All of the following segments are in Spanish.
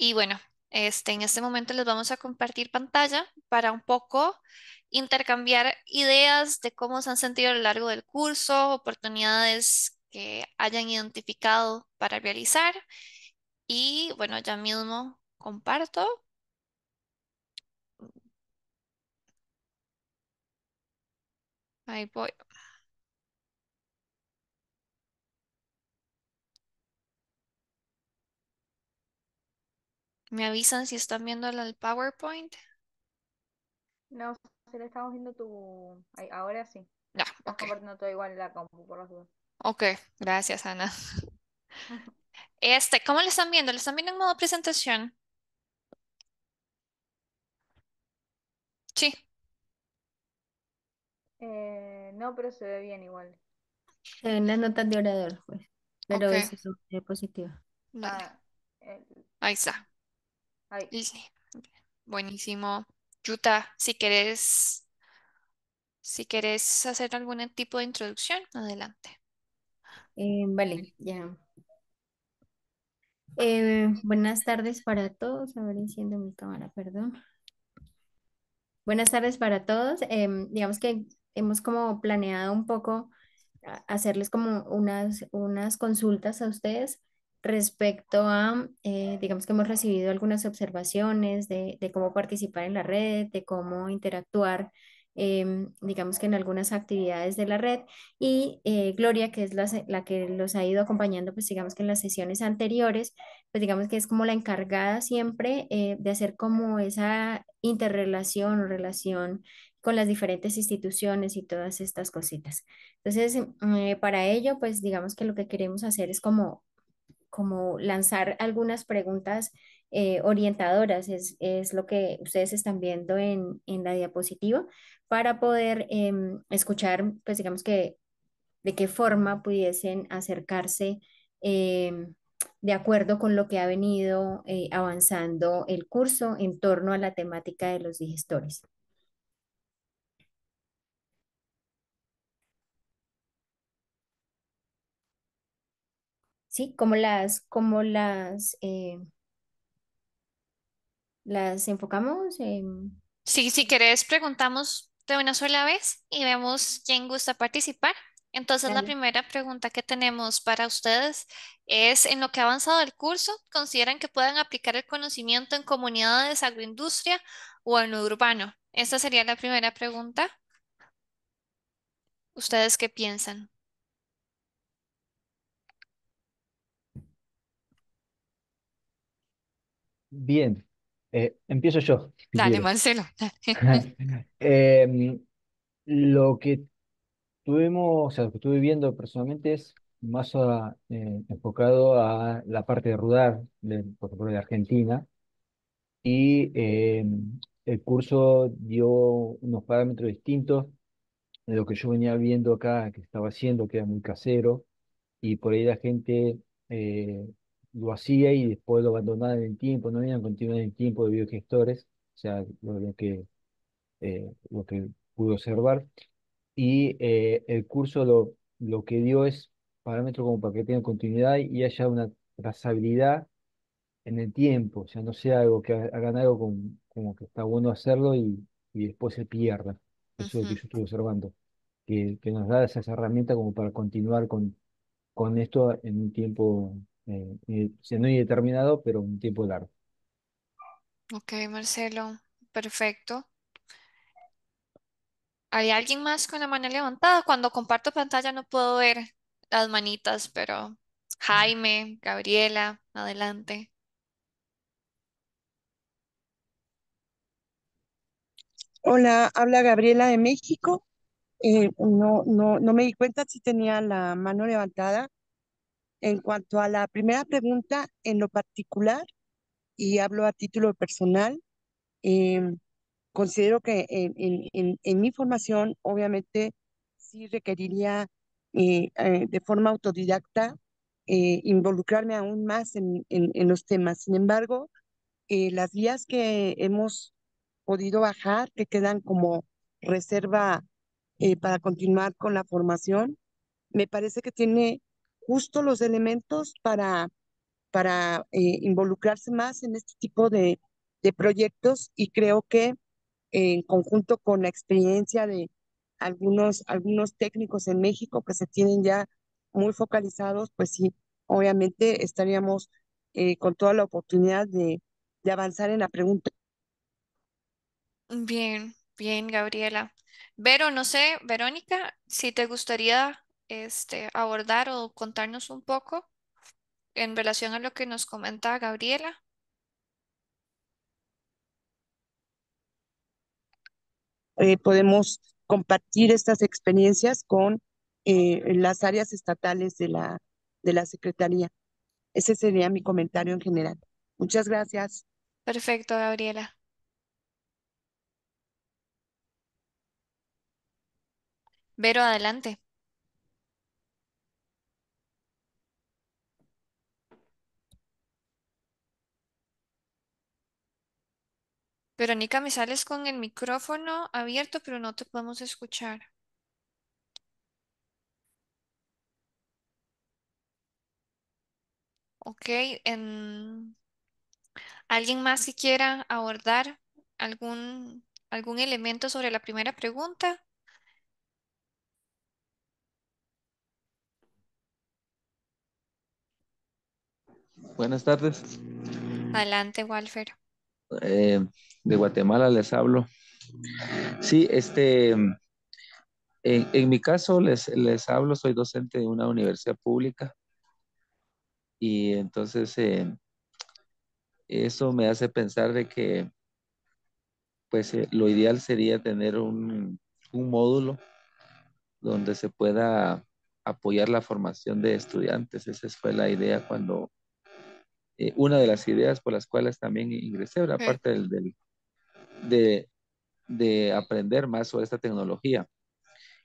Y bueno, este, en este momento les vamos a compartir pantalla para un poco intercambiar ideas de cómo se han sentido a lo largo del curso, oportunidades que hayan identificado para realizar. Y bueno, ya mismo comparto. Ahí voy. ¿Me avisan si están viendo el PowerPoint? No, si le estamos viendo tu... ahora sí. Ya, no, okay. todo igual la compu, por los dos. Ok, gracias, Ana. Este, ¿cómo le están viendo? ¿Le están viendo en modo presentación? Sí. Eh, no, pero se ve bien igual. Se ven las notas de orador, pues. Pero okay. eso es diapositiva. Ah, Ahí está. Buenísimo. Yuta, si quieres si quieres hacer algún tipo de introducción, adelante. Eh, vale, ya. Eh, buenas tardes para todos. A ver, enciendo mi cámara, perdón. Buenas tardes para todos. Em, digamos que hemos como planeado un poco hacerles como unas, unas consultas a ustedes respecto a, eh, digamos que hemos recibido algunas observaciones de, cómo participar en la red, de cómo interactuar, em, digamos que en algunas actividades de la red. Y eh, Gloria, que es la, la, que los ha ido acompañando, pues digamos que en las sesiones anteriores, pues digamos que es como la encargada siempre eh, de hacer como esa interrelación o relación con las diferentes instituciones y todas estas cositas. Entonces, para ello, pues digamos que lo que queremos hacer es como como lanzar algunas preguntas eh, orientadoras, es, lo que ustedes están viendo en, la diapositiva, para poder em, escuchar, pues digamos que de qué forma pudiesen acercarse em, de acuerdo con lo que ha venido eh, avanzando el curso en torno a la temática de los digestores. ¿sí? Como las, como las, eh, las enfocamos. Sí, si querés, preguntamos de una sola vez y vemos quién gusta participar. Entonces, la primera pregunta que tenemos para ustedes es, en lo que ha avanzado el curso, ¿consideran que puedan aplicar el conocimiento en comunidades, agroindustria o en urbano? Esta sería la primera pregunta. ¿Ustedes qué piensan? Bien, eh, empiezo yo. Dale, Marcelo. Em, lo que tuvimos, o sea, lo que estuve viendo personalmente es más eh, enfocado a la parte de de, por ejemplo, de Argentina, y em, el curso dio unos parámetros distintos de lo que yo venía viendo acá, que estaba haciendo, que era muy casero, y por ahí la gente eh, lo hacía y después lo abandonaba en el tiempo, no había continuidad en el tiempo de biogestores, o sea, lo, que, eh, lo que pude observar. Y eh, el curso lo, lo que dio es parámetros como para que tenga continuidad y haya una trazabilidad en el tiempo, o sea, no sea algo que hagan algo con, como que está bueno hacerlo y, y después se pierda. Eso es lo que yo estuve observando, que, que, nos da esas herramientas como para continuar con, con esto en un tiempo eh, eh, siendo indeterminado, pero un tiempo largo. Ok, Marcelo, perfecto. ¿Hay alguien más con la mano levantada? Cuando comparto pantalla no puedo ver las manitas, pero Jaime, Gabriela, adelante. Hola, habla Gabriela de México. Eh, no, no, no me di cuenta si tenía la mano levantada. En cuanto a la primera pregunta, en lo particular, y hablo a título personal, em, considero que en, mi formación, obviamente, sí requeriría eh, eh, de forma autodidacta eh, involucrarme aún más en, los temas. Sin embargo, las vías que hemos podido bajar, que quedan como reserva para continuar con la formación, me parece que tiene justo los elementos para, para eh, involucrarse más en este tipo de, proyectos y creo que en conjunto con la experiencia de algunos, algunos técnicos en México que se tienen ya muy focalizados, pues sí, obviamente estaríamos eh, con toda la oportunidad de, de avanzar en la pregunta. Bien, bien, Gabriela. Vero, no sé, Verónica, si te gustaría este, abordar o contarnos un poco en relación a lo que nos comenta Gabriela? Eh, podemos compartir estas experiencias con eh, las áreas estatales de la, de la Secretaría. Ese sería mi comentario en general. Muchas gracias. Perfecto, Gabriela. Vero, adelante. Verónica, me sales con el micrófono abierto, pero no te podemos escuchar. Ok, em, ¿alguien más que quiera abordar algún, algún elemento sobre la primera pregunta? Buenas tardes. Adelante, Walfer. Eh, de Guatemala les hablo. Sí, este, en, mi caso les, les hablo, soy docente de una universidad pública y entonces eh, eso me hace pensar de que pues eh, lo ideal sería tener un, un módulo donde se pueda apoyar la formación de estudiantes. Esa fue la idea cuando eh, una de las ideas por las cuales también ingresé, la parte del, de, aprender más sobre esta tecnología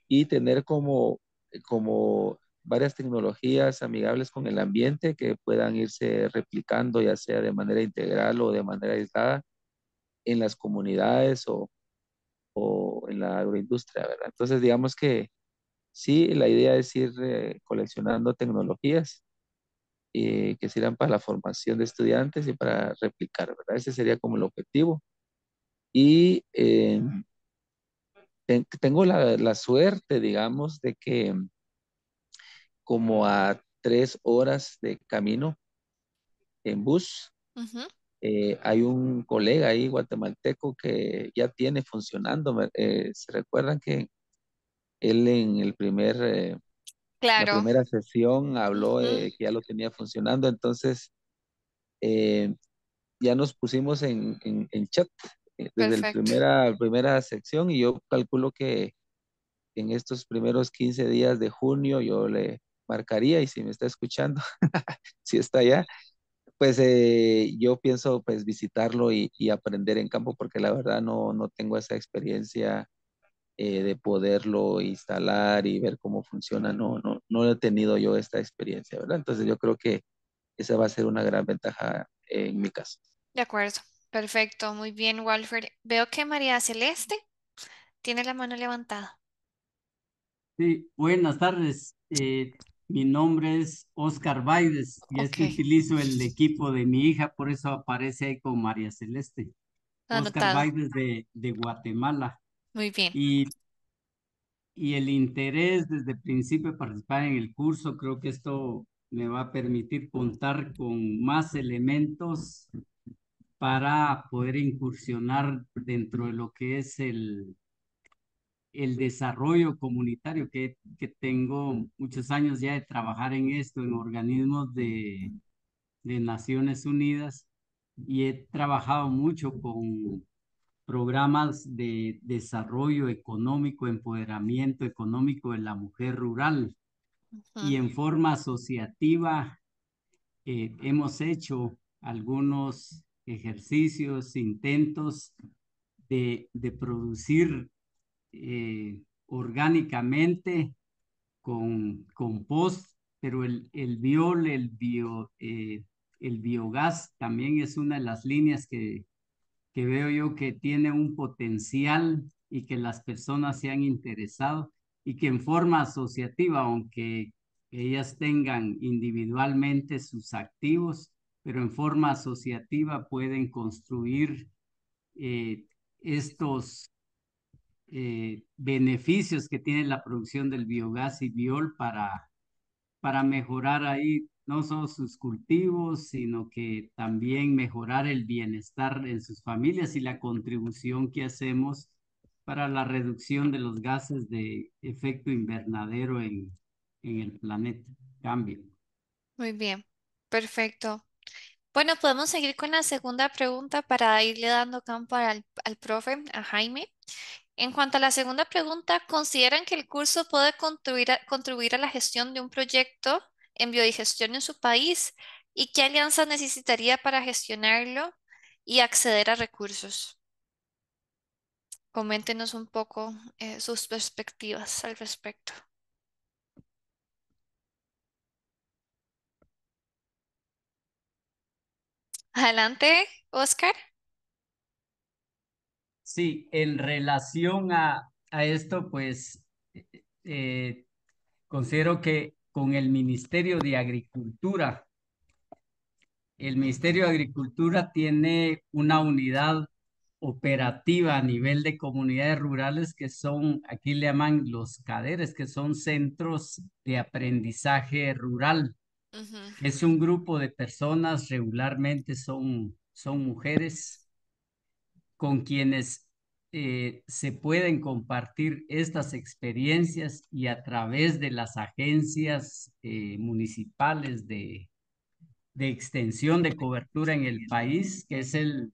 y tener como, como varias tecnologías amigables con el ambiente que puedan irse replicando, ya sea de manera integral o de manera aislada en las comunidades o, en la agroindustria, Entonces, digamos que sí, la idea es ir eh, coleccionando tecnologías eh, que sirvan para la formación de estudiantes y para replicar, ¿verdad? Ese sería como el objetivo. Y eh, tengo la, suerte, digamos, de que mm, como a tres horas de camino en bus, eh, hay un colega ahí guatemalteco que ya tiene funcionando. ¿Se recuerdan que él en el primer la primera sesión habló eh, que ya lo tenía funcionando, entonces eh, ya nos pusimos en, chat eh, desde la primera, primera sección y yo calculo que en estos primeros 15 días de junio yo le marcaría y si me está escuchando, si está allá, pues yo pienso pues visitarlo y, y, aprender en campo porque la verdad no, no tengo esa experiencia eh, de poderlo instalar y ver cómo funciona, no, no, no he tenido yo esta experiencia, ¿verdad? Entonces yo creo que esa va a ser una gran ventaja en mi caso. De acuerdo, perfecto, muy bien, Walter Veo que María Celeste tiene la mano levantada. Sí, buenas tardes. Eh, mi nombre es Oscar Baides y es que utilizo el equipo de mi hija, por eso aparece ahí con María Celeste. Oscar Baides de, de Guatemala. Muy bien. Y, y el interés desde el principio de participar en el curso, creo que esto me va a permitir contar con más elementos para poder incursionar dentro de lo que es el, el desarrollo comunitario, que, que tengo muchos años ya de trabajar en esto, en organismos de, de Naciones Unidas, y he trabajado mucho con programas de desarrollo económico, empoderamiento económico de la mujer rural. Y en forma asociativa eh, hemos hecho algunos ejercicios, intentos de, de producir eh, orgánicamente con compost, pero el, el biol, el, bio, eh, el biogás también es una de las líneas que, que veo yo que tiene un potencial y que las personas se han interesado y que en forma asociativa, aunque ellas tengan individualmente sus activos, pero en forma asociativa pueden construir eh, estos eh, beneficios que tiene la producción del biogás y biol para, para mejorar ahí no solo sus cultivos, sino que también mejorar el bienestar en sus familias y la contribución que hacemos para la reducción de los gases de efecto invernadero en, en el planeta. Cambio. Muy bien, perfecto. Bueno, podemos seguir con la segunda pregunta para irle dando campo al, profe, a Jaime. En cuanto a la segunda pregunta, ¿consideran que el curso puede contribuir a, contribuir a la gestión de un proyecto en biodigestión en su país y qué alianza necesitaría para gestionarlo y acceder a recursos. Coméntenos un poco eh, sus perspectivas al respecto. Adelante, Oscar. Sí, en relación a, esto, pues eh, eh, considero que con el Ministerio de Agricultura. El Ministerio de Agricultura tiene una unidad operativa a nivel de comunidades rurales que son, aquí le llaman los caderes, que son centros de aprendizaje rural. Es un grupo de personas, regularmente son, son mujeres, con quienes eh, se pueden compartir estas experiencias y a través de las agencias eh, municipales de, de extensión de cobertura en el país, que es el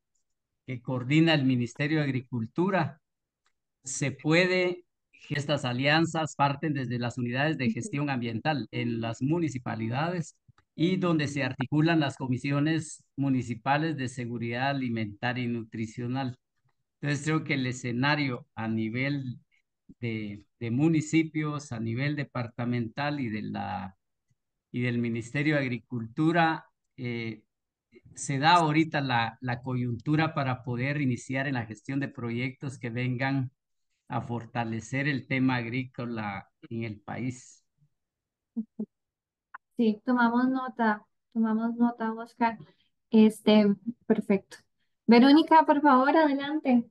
que coordina el Ministerio de Agricultura, se puede estas alianzas parten desde las unidades de gestión ambiental en las municipalidades y donde se articulan las comisiones municipales de seguridad alimentaria y nutricional. Entonces creo que el escenario a nivel de, municipios, a nivel departamental y, de la, y del Ministerio de Agricultura, eh, se da ahorita la, la coyuntura para poder iniciar en la gestión de proyectos que vengan a fortalecer el tema agrícola en el país. Sí, tomamos nota, tomamos nota, Oscar. Este, perfecto. Verónica, por favor, adelante.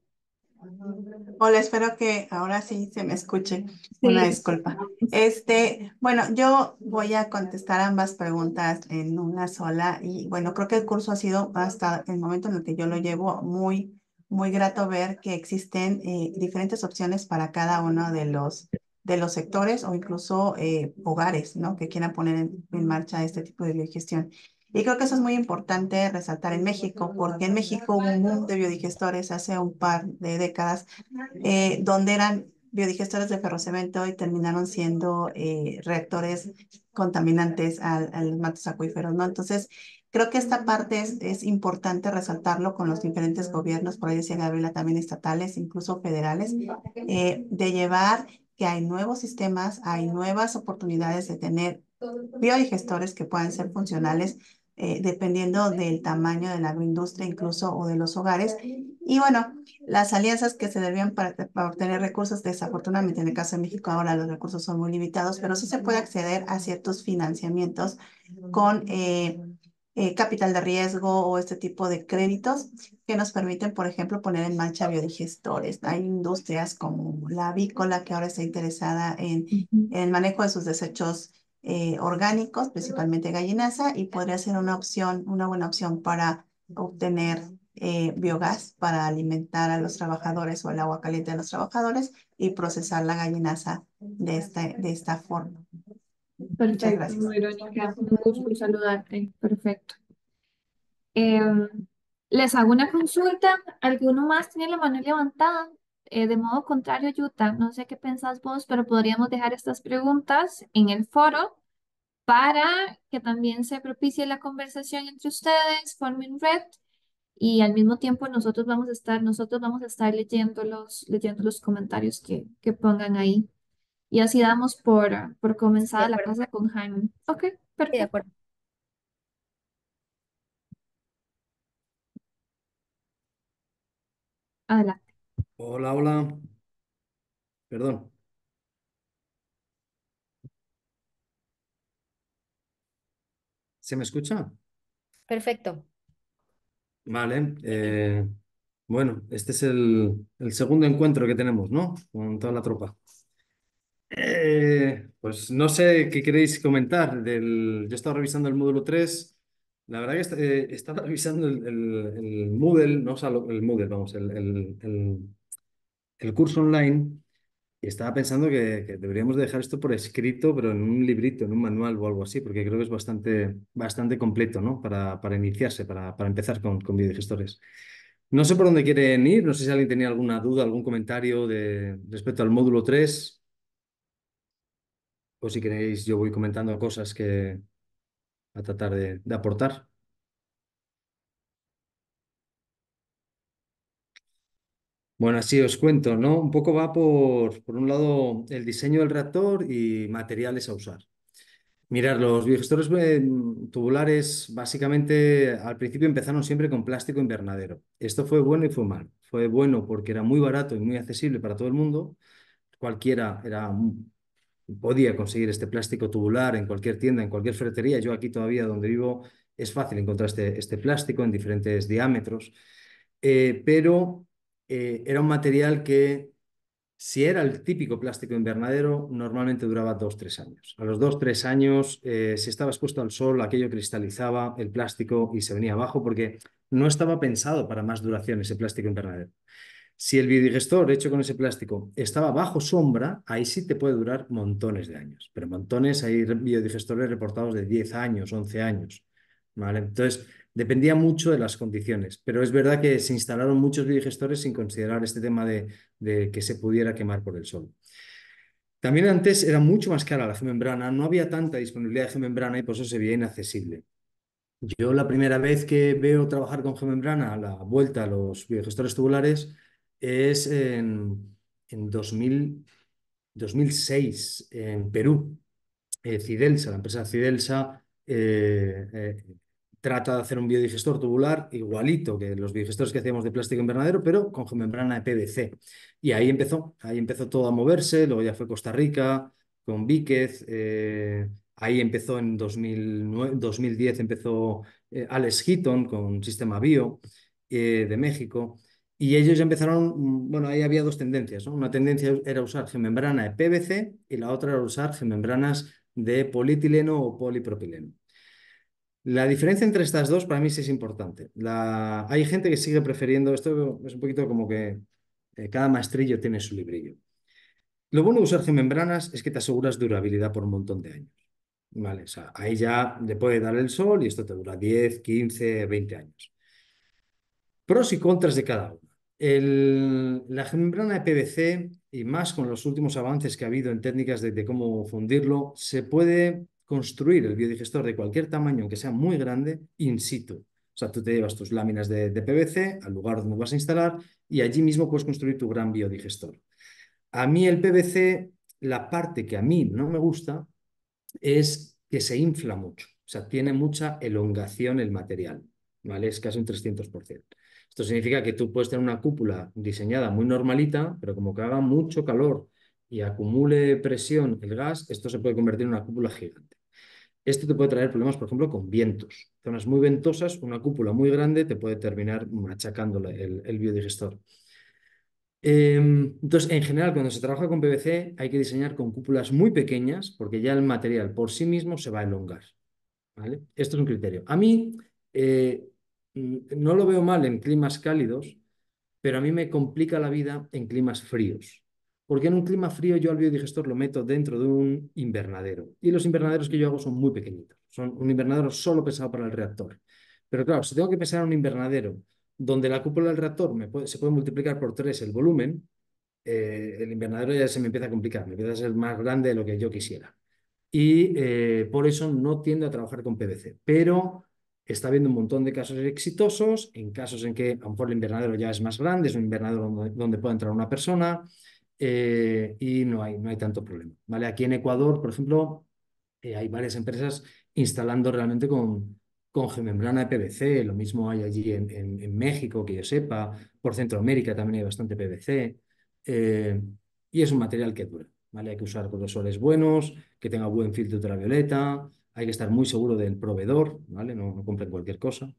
Hola, espero que ahora sí se me escuche. Una disculpa. Este, bueno, yo voy a contestar ambas preguntas en una sola y bueno, creo que el curso ha sido hasta el momento en el que yo lo llevo muy, muy grato ver que existen eh, diferentes opciones para cada uno de los de los sectores o incluso eh, hogares, ¿no? Que quieran poner en, en marcha este tipo de gestión. Y creo que eso es muy importante resaltar en México, porque en México hubo un mundo de biodigestores hace un par de décadas, eh, donde eran biodigestores de ferrocemento y terminaron siendo eh, reactores contaminantes al, los matos acuíferos, ¿no? Entonces, creo que esta parte es, es importante resaltarlo con los diferentes gobiernos, por ahí decía Gabriela, también estatales, incluso federales, eh, de llevar que hay nuevos sistemas, hay nuevas oportunidades de tener biodigestores que puedan ser funcionales eh, dependiendo del tamaño de la agroindustria incluso o de los hogares. Y bueno, las alianzas que se debían para, obtener recursos, desafortunadamente en el caso de México ahora los recursos son muy limitados, pero sí se puede acceder a ciertos financiamientos con eh, eh, capital de riesgo o este tipo de créditos que nos permiten, por ejemplo, poner en marcha biodigestores. Hay industrias como la avícola que ahora está interesada en el manejo de sus desechos eh, orgánicos, principalmente gallinaza, y podría ser una opción, una buena opción para obtener eh, biogás para alimentar a los trabajadores o el agua caliente de los trabajadores y procesar la gallinaza de esta, de esta forma. Muchas gracias. un gusto saludarte. Perfecto. Em, les hago una consulta. ¿Alguno más tiene la mano levantada? Eh, de modo contrario, Yuta, no sé qué pensás vos, pero podríamos dejar estas preguntas en el foro para que también se propicie la conversación entre ustedes, Forming red y al mismo tiempo nosotros vamos a estar, nosotros vamos a estar leyendo los, leyendo los comentarios que, que pongan ahí. Y así damos por, por comenzada la clase con Jaime. Ok, perfecto. de acuerdo. Adelante. Hola, hola. Perdón. ¿Se me escucha? Perfecto. Vale. Eh, bueno, este es el, segundo encuentro que tenemos, ¿no? Con toda la tropa. Eh, pues no sé qué queréis comentar. Del... Yo estaba revisando el módulo 3. La verdad que eh, estaba revisando el, Moodle, no, el Moodle, vamos, el, el curso online y estaba pensando que, deberíamos dejar esto por escrito, pero en un librito, en un manual o algo así, porque creo que es bastante, bastante completo, ¿no? Para, para iniciarse, para, para empezar con, con biodigestores. No sé por dónde quieren ir, no sé si alguien tenía alguna duda, algún comentario de, respecto al módulo 3. O si queréis, yo voy comentando cosas que a tratar de aportar. Bueno, así os cuento, ¿no? Un poco va por, por un lado, el diseño del reactor y materiales a usar. Mirar, los biogestores eh, tubulares básicamente al principio empezaron siempre con plástico invernadero. Esto fue bueno y fue mal. Fue bueno porque era muy barato y muy accesible para todo el mundo. Cualquiera era, podía conseguir este plástico tubular en cualquier tienda, en cualquier ferretería. Yo aquí todavía donde vivo es fácil encontrar este, este plástico en diferentes diámetros. Eh, pero eh, era un material que, si era el típico plástico invernadero, normalmente duraba dos, tres años. A los dos, tres años, eh, si estaba expuesto al sol, aquello cristalizaba el plástico y se venía abajo porque no estaba pensado para más duración ese plástico invernadero. Si el biodigestor hecho con ese plástico estaba bajo sombra, ahí sí te puede durar montones de años. Pero montones, hay biodigestores reportados de 10 años, 11 años. ¿vale? Entonces, Dependía mucho de las condiciones, pero es verdad que se instalaron muchos biodigestores sin considerar este tema de, que se pudiera quemar por el sol. También antes era mucho más cara la gemembrana, no había tanta disponibilidad de gemembrana y por eso se veía inaccesible. Yo la primera vez que veo trabajar con gemembrana a la vuelta a los biogestores tubulares es en, 2006 en Perú. Eh, Cidelsa, la empresa Cidelsa, eh, eh, trata de hacer un biodigestor tubular igualito que los biodigestores que hacíamos de plástico invernadero, pero con membrana de PVC. Y ahí empezó, ahí empezó todo a moverse, luego ya fue Costa Rica, con Víquez, eh, ahí empezó en 2010, empezó eh, Alex Heaton con Sistema Bio eh, de México, y ellos ya empezaron, bueno, ahí había dos tendencias, Una tendencia era usar membrana de PVC y la otra era usar membranas de polietileno o polipropileno. La diferencia entre estas dos para mí sí es importante. Hay gente que sigue prefiriendo, esto es un poquito como que eh, cada maestrillo tiene su librillo. Lo bueno de usar gemembranas es que te aseguras durabilidad por un montón de años. Vale, ahí ya le puede dar el sol y esto te dura 10, 15, 20 años. Pros y contras de cada una. la gemembrana de PVC, y más con los últimos avances que ha habido en técnicas de cómo fundirlo, se puede construir el biodigestor de cualquier tamaño, aunque sea muy grande, in situ. O sea, tú te llevas tus láminas de, PVC al lugar donde vas a instalar y allí mismo puedes construir tu gran biodigestor. A mí el PVC, la parte que a mí no me gusta es que se infla mucho. O sea, tiene mucha elongación el material, ¿vale? Es casi un 300%. Esto significa que tú puedes tener una cúpula diseñada muy normalita, pero como que haga mucho calor y acumule presión el gas, esto se puede convertir en una cúpula gigante. Esto te puede traer problemas, por ejemplo, con vientos. Zonas muy ventosas, una cúpula muy grande te puede terminar machacando el, biodigestor. Em, entonces, en general, cuando se trabaja con PVC hay que diseñar con cúpulas muy pequeñas porque ya el material por sí mismo se va a elongar. Esto es un criterio. A mí eh, mm, no lo veo mal en climas cálidos, pero a mí me complica la vida en climas fríos. Porque en un clima frío yo al biodigestor lo meto dentro de un invernadero. Y los invernaderos que yo hago son muy pequeñitos. Son un invernadero solo pesado para el reactor. Pero claro, si tengo que pensar en un invernadero donde la cúpula del reactor me se puede multiplicar por tres el volumen, eh, el invernadero ya se me empieza a complicar, me empieza a ser más grande de lo que yo quisiera. Y eh, por eso no tiendo a trabajar con PVC. Pero está habiendo un montón de casos exitosos, en casos en que a lo mejor el invernadero ya es más grande, es un invernadero donde puede entrar una persona. Eh, y no hay, no hay tanto problema. ¿vale? Aquí en Ecuador, por ejemplo, eh, hay varias empresas instalando realmente con, con de PVC, lo mismo hay allí en, México, que yo sepa, por Centroamérica también hay bastante PVC, eh, y es un material que dura. ¿vale? Hay que usar soles buenos, que tenga buen filtro ultravioleta, hay que estar muy seguro del proveedor, ¿vale? no, no compren cualquier cosa.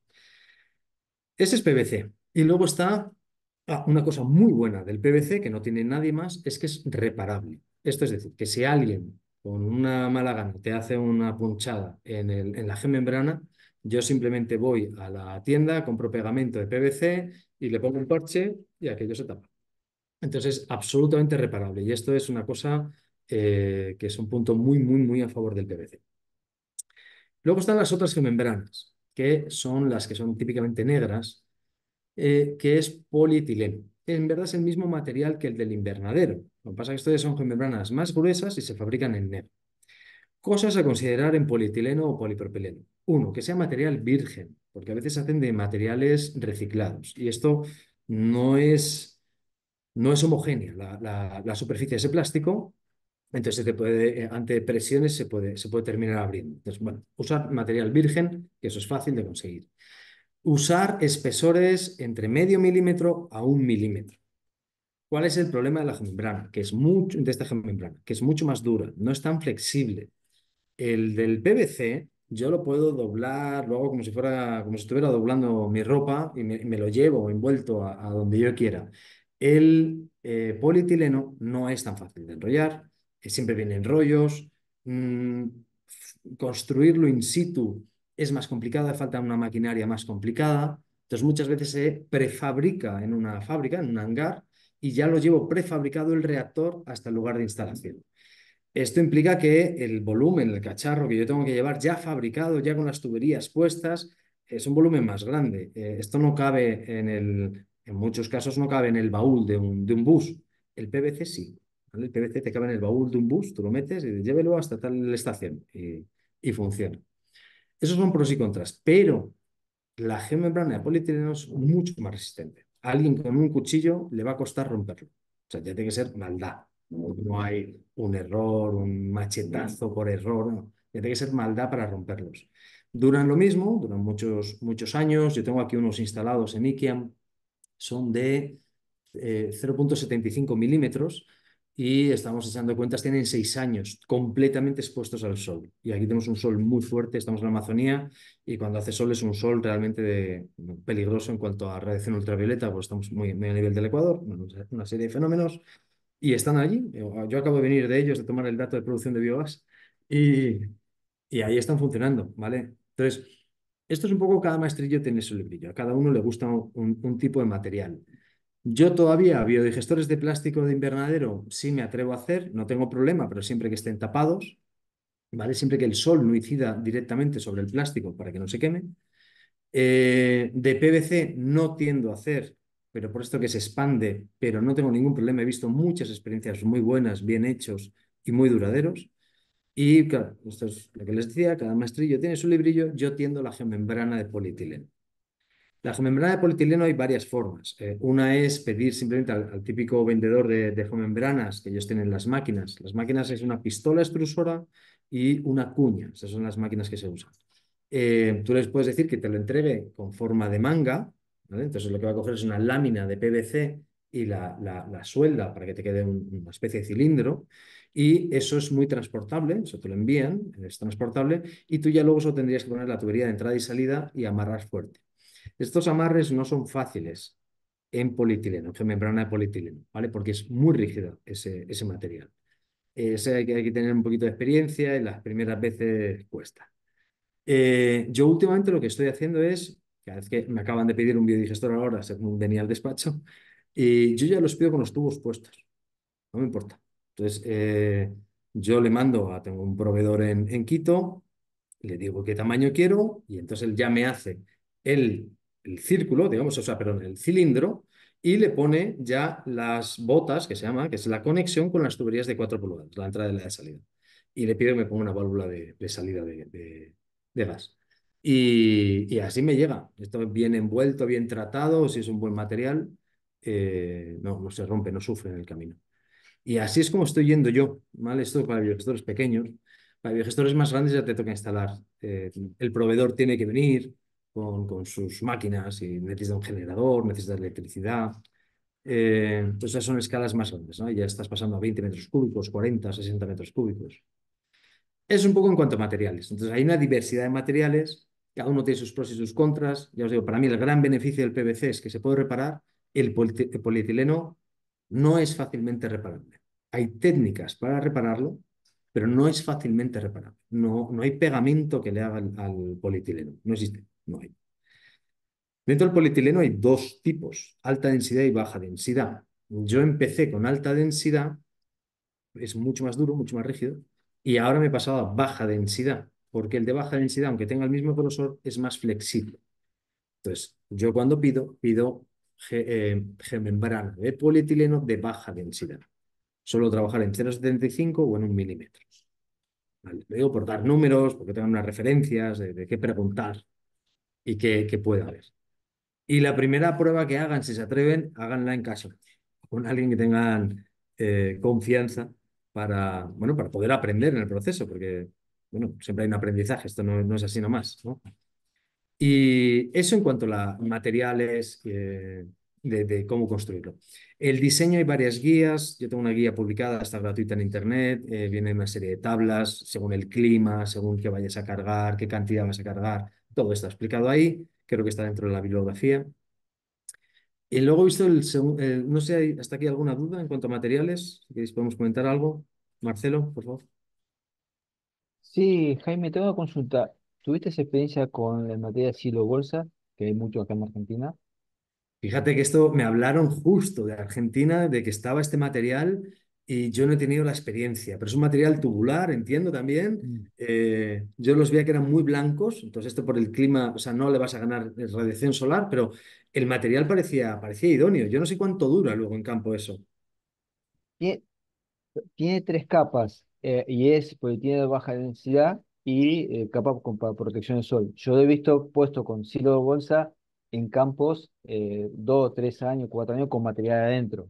Ese es PVC. Y luego está Ah, una cosa muy buena del PVC, que no tiene nadie más, es que es reparable. Esto es decir, que si alguien con una mala gana te hace una punchada en, la gemembrana, yo simplemente voy a la tienda, compro pegamento de PVC y le pongo un parche y aquello se tapa. Entonces, es absolutamente reparable. Y esto es una cosa eh, que es un punto muy, muy, muy a favor del PVC. Luego están las otras gemembranas, membranas que son las que son típicamente negras, eh, que es polietileno. En verdad es el mismo material que el del invernadero. Lo que pasa es que estos son membranas más gruesas y se fabrican en negro. Cosas a considerar en polietileno o polipropileno. Uno, que sea material virgen, porque a veces se hacen de materiales reciclados y esto no es, no es homogénea la, superficie de ese plástico, entonces se puede, eh, ante presiones se puede, se puede terminar abriendo. usar material virgen, que eso es fácil de conseguir. Usar espesores entre medio milímetro a un milímetro. ¿Cuál es el problema de la membrana? Que es mucho, de esta membrana, que es mucho más dura, no es tan flexible. El del PVC yo lo puedo doblar, lo hago como si fuera, como si estuviera doblando mi ropa y me, lo llevo envuelto a, donde yo quiera. El eh, polietileno no es tan fácil de enrollar, eh, siempre viene rollos. Mm, construirlo in situ es más complicada, falta una maquinaria más complicada. Entonces muchas veces se prefabrica en una fábrica, en un hangar, y ya lo llevo prefabricado el reactor hasta el lugar de instalación. Esto implica que el volumen, el cacharro que yo tengo que llevar ya fabricado, ya con las tuberías puestas, es un volumen más grande. Eh, esto no cabe en el, en muchos casos no cabe en el baúl de un, bus. El PVC sí. El PVC te cabe en el baúl de un bus, tú lo metes y llévelo hasta tal estación y funciona. Esos son pros y contras, pero la geomembrana de polietileno es mucho más resistente. alguien con un cuchillo le va a costar romperlo. O sea, ya tiene que ser maldad. No hay un error, un machetazo por error. Ya tiene que ser maldad para romperlos. Duran lo mismo, duran muchos, muchos años. Yo tengo aquí unos instalados en IKEA. Son de 0.75 eh, milímetros y estamos echando cuentas, tienen seis años completamente expuestos al sol. Y aquí tenemos un sol muy fuerte, estamos en la Amazonía y cuando hace sol es un sol realmente peligroso en cuanto a radiación ultravioleta, pues estamos muy, a nivel del Ecuador, una serie de fenómenos. Y están allí. Yo acabo de venir de ellos, de tomar el dato de producción de biogás y, ahí están funcionando, ¿vale? Entonces, esto es un poco, cada maestrillo tiene su librillo, a cada uno le gusta un tipo de material. Yo todavía biodigestores de plástico de invernadero sí me atrevo a hacer, no tengo problema, pero siempre que estén tapados, ¿vale? Siempre que el sol no incida directamente sobre el plástico para que no se queme. Eh, de PVC no tiendo a hacer, pero por esto que se expande, pero no tengo ningún problema, he visto muchas experiencias muy buenas, bien hechos y muy duraderos. Y claro, esto es lo que les decía, cada maestrillo tiene su librillo, yo tiendo la geomembrana de polietileno. La geomembrana de polietileno hay varias formas. Eh, una es pedir simplemente al, típico vendedor de, de, que ellos tienen las máquinas. Las máquinas es una pistola extrusora y una cuña. Esas son las máquinas que se usan. Eh, tú les puedes decir que te lo entregue con forma de manga. Entonces lo que va a coger es una lámina de PVC y la, suelda para que te quede una especie de cilindro. Y eso es muy transportable, eso te lo envían, es transportable, y tú ya luego solo tendrías que poner la tubería de entrada y salida y amarrar fuerte. Estos amarres no son fáciles en polietileno, en membrana de polietileno, ¿vale? Porque es muy rígido ese, material. hay que tener un poquito de experiencia y las primeras veces cuesta. Eh, yo últimamente lo que estoy haciendo es, cada vez que me acaban de pedir un biodigestor ahora, según venía al despacho, y yo ya los pido con los tubos puestos. No me importa. Entonces, eh, yo le mando a, tengo un proveedor en, en Quito, le digo qué tamaño quiero y entonces él ya me hace el círculo, digamos, o sea, perdón, el cilindro, y le pone ya las botas, que se llama, que es la conexión con las tuberías de 4 pulgadas, la entrada y la de salida. Y le pide que me ponga una válvula de, salida de, gas. Y, así me llega. Esto bien envuelto, bien tratado, si es un buen material, eh, no, no se rompe, no sufre en el camino. Y así es como estoy yendo yo, ¿vale? Esto para biogestores pequeños. Para biogestores más grandes ya te toca instalar. Eh, el proveedor tiene que venir, con, sus máquinas y necesita un generador, necesita electricidad. Eh, entonces son escalas más grandes, ¿no? Ya estás pasando a 20 metros cúbicos, 40, 60 metros cúbicos. Es un poco en cuanto a materiales. Entonces hay una diversidad de materiales, cada uno tiene sus pros y sus contras. Ya os digo, para mí el gran beneficio del PVC es que se puede reparar, el polietileno no es fácilmente reparable. Hay técnicas para repararlo, pero no es fácilmente reparable. No, no hay pegamento que le haga al polietileno, no existe hay. Dentro del polietileno hay dos tipos, alta densidad y baja densidad. Yo empecé con alta densidad, es mucho más duro, mucho más rígido, y ahora me he pasado a baja densidad, porque el de baja densidad, aunque tenga el mismo grosor, es más flexible. Entonces, yo cuando pido, pido eh, de polietileno de baja densidad. Solo trabajar en 0,75 o en un milímetro. Vale, digo por dar números, porque tengan unas referencias de, de qué preguntar y que, que pueda haber. Y la primera prueba que hagan, si se atreven, háganla en casa, con alguien que tengan eh, confianza para, bueno, para poder aprender en el proceso, porque bueno, siempre hay un aprendizaje, esto no, no es así nomás. ¿no? Y eso en cuanto a materiales, eh, de, cómo construirlo. El diseño hay varias guías, yo tengo una guía publicada, está gratuita en internet, eh, viene una serie de tablas, según el clima, según qué vayas a cargar, qué cantidad vas a cargar, todo está explicado ahí, creo que está dentro de la bibliografía. Y luego he visto el, eh, no sé, ¿hasta aquí alguna duda en cuanto a materiales? Si queréis podemos comentar algo. Marcelo, por favor. Sí, Jaime, tengo una consulta. ¿Tuviste experiencia con el materia silo bolsa, que hay mucho acá en Argentina? Fíjate que esto me hablaron justo de Argentina, de que estaba este material y yo no he tenido la experiencia, pero es un material tubular, entiendo también. Mm. Eh, yo los vi que eran muy blancos, entonces esto por el clima, o sea, no le vas a ganar radiación solar, pero el material parecía, parecía idóneo. Yo no sé cuánto dura luego en campo eso. Tiene, tres capas eh, y es porque tiene baja densidad y eh, capa con, para protección del sol. Yo he visto puesto con silo de bolsa en campos dos, tres años, cuatro años con material adentro.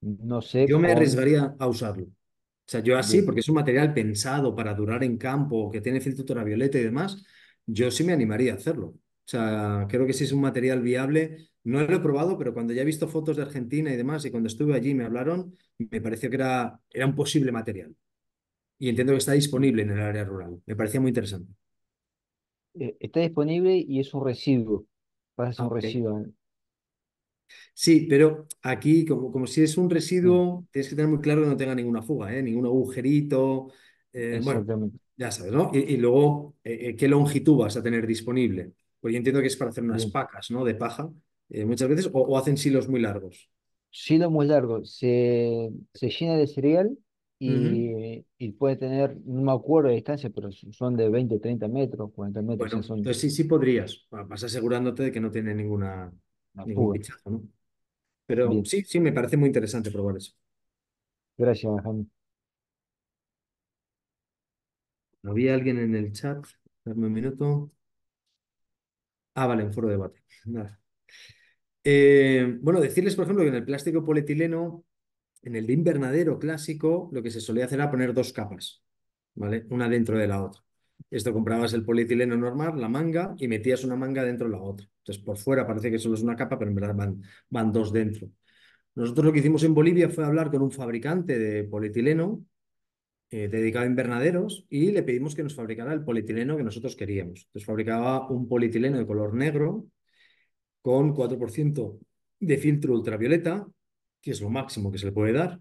No sé. Yo me arriesgaría a usarlo. O sea, yo así, porque es un material pensado para durar en campo, que tiene filtro ultravioleta y demás, yo sí me animaría a hacerlo. O sea, creo que sí es un material viable. No lo he probado, pero cuando ya he visto fotos de Argentina y demás, y cuando estuve allí me hablaron, me pareció que era, era un posible material. Y entiendo que está disponible en el área rural. Me parecía muy interesante. Eh, está disponible y es un residuo. Pasa Es un ah, residuo. Sí, pero aquí, como, como si es un residuo, tienes que tener muy claro que no tenga ninguna fuga, ¿eh? ningún agujerito. Eh, ya sabes, ¿no? Y, luego, eh, eh, ¿qué longitud vas a tener disponible? Pues yo entiendo que es para hacer unas pacas, ¿no? De paja, muchas veces, o, hacen silos muy largos. Silos muy largos. Se, se llena de cereal y, puede tener, no me acuerdo de distancia, pero son de 20, 30 metros, 40 metros. Entonces sí, sí podrías. Vas asegurándote de que no tiene ninguna, ¿no? Pero sí, sí, me parece muy interesante probar eso. Gracias, Jaime. Había alguien en el chat, dame un minuto. Ah, vale, en foro de debate. Eh, bueno, decirles, por ejemplo, que en el plástico polietileno, en el de invernadero clásico, lo que se solía hacer era poner dos capas, ¿vale? Una dentro de la otra. Esto comprabas el polietileno normal, la manga, y metías una manga dentro de la otra. Entonces, por fuera parece que solo es una capa, pero en verdad van, dos dentro. Nosotros lo que hicimos en Bolivia fue hablar con un fabricante de polietileno eh, dedicado a invernaderos y le pedimos que nos fabricara el polietileno que nosotros queríamos. Entonces fabricaba un polietileno de color negro con 4% de filtro ultravioleta, que es lo máximo que se le puede dar,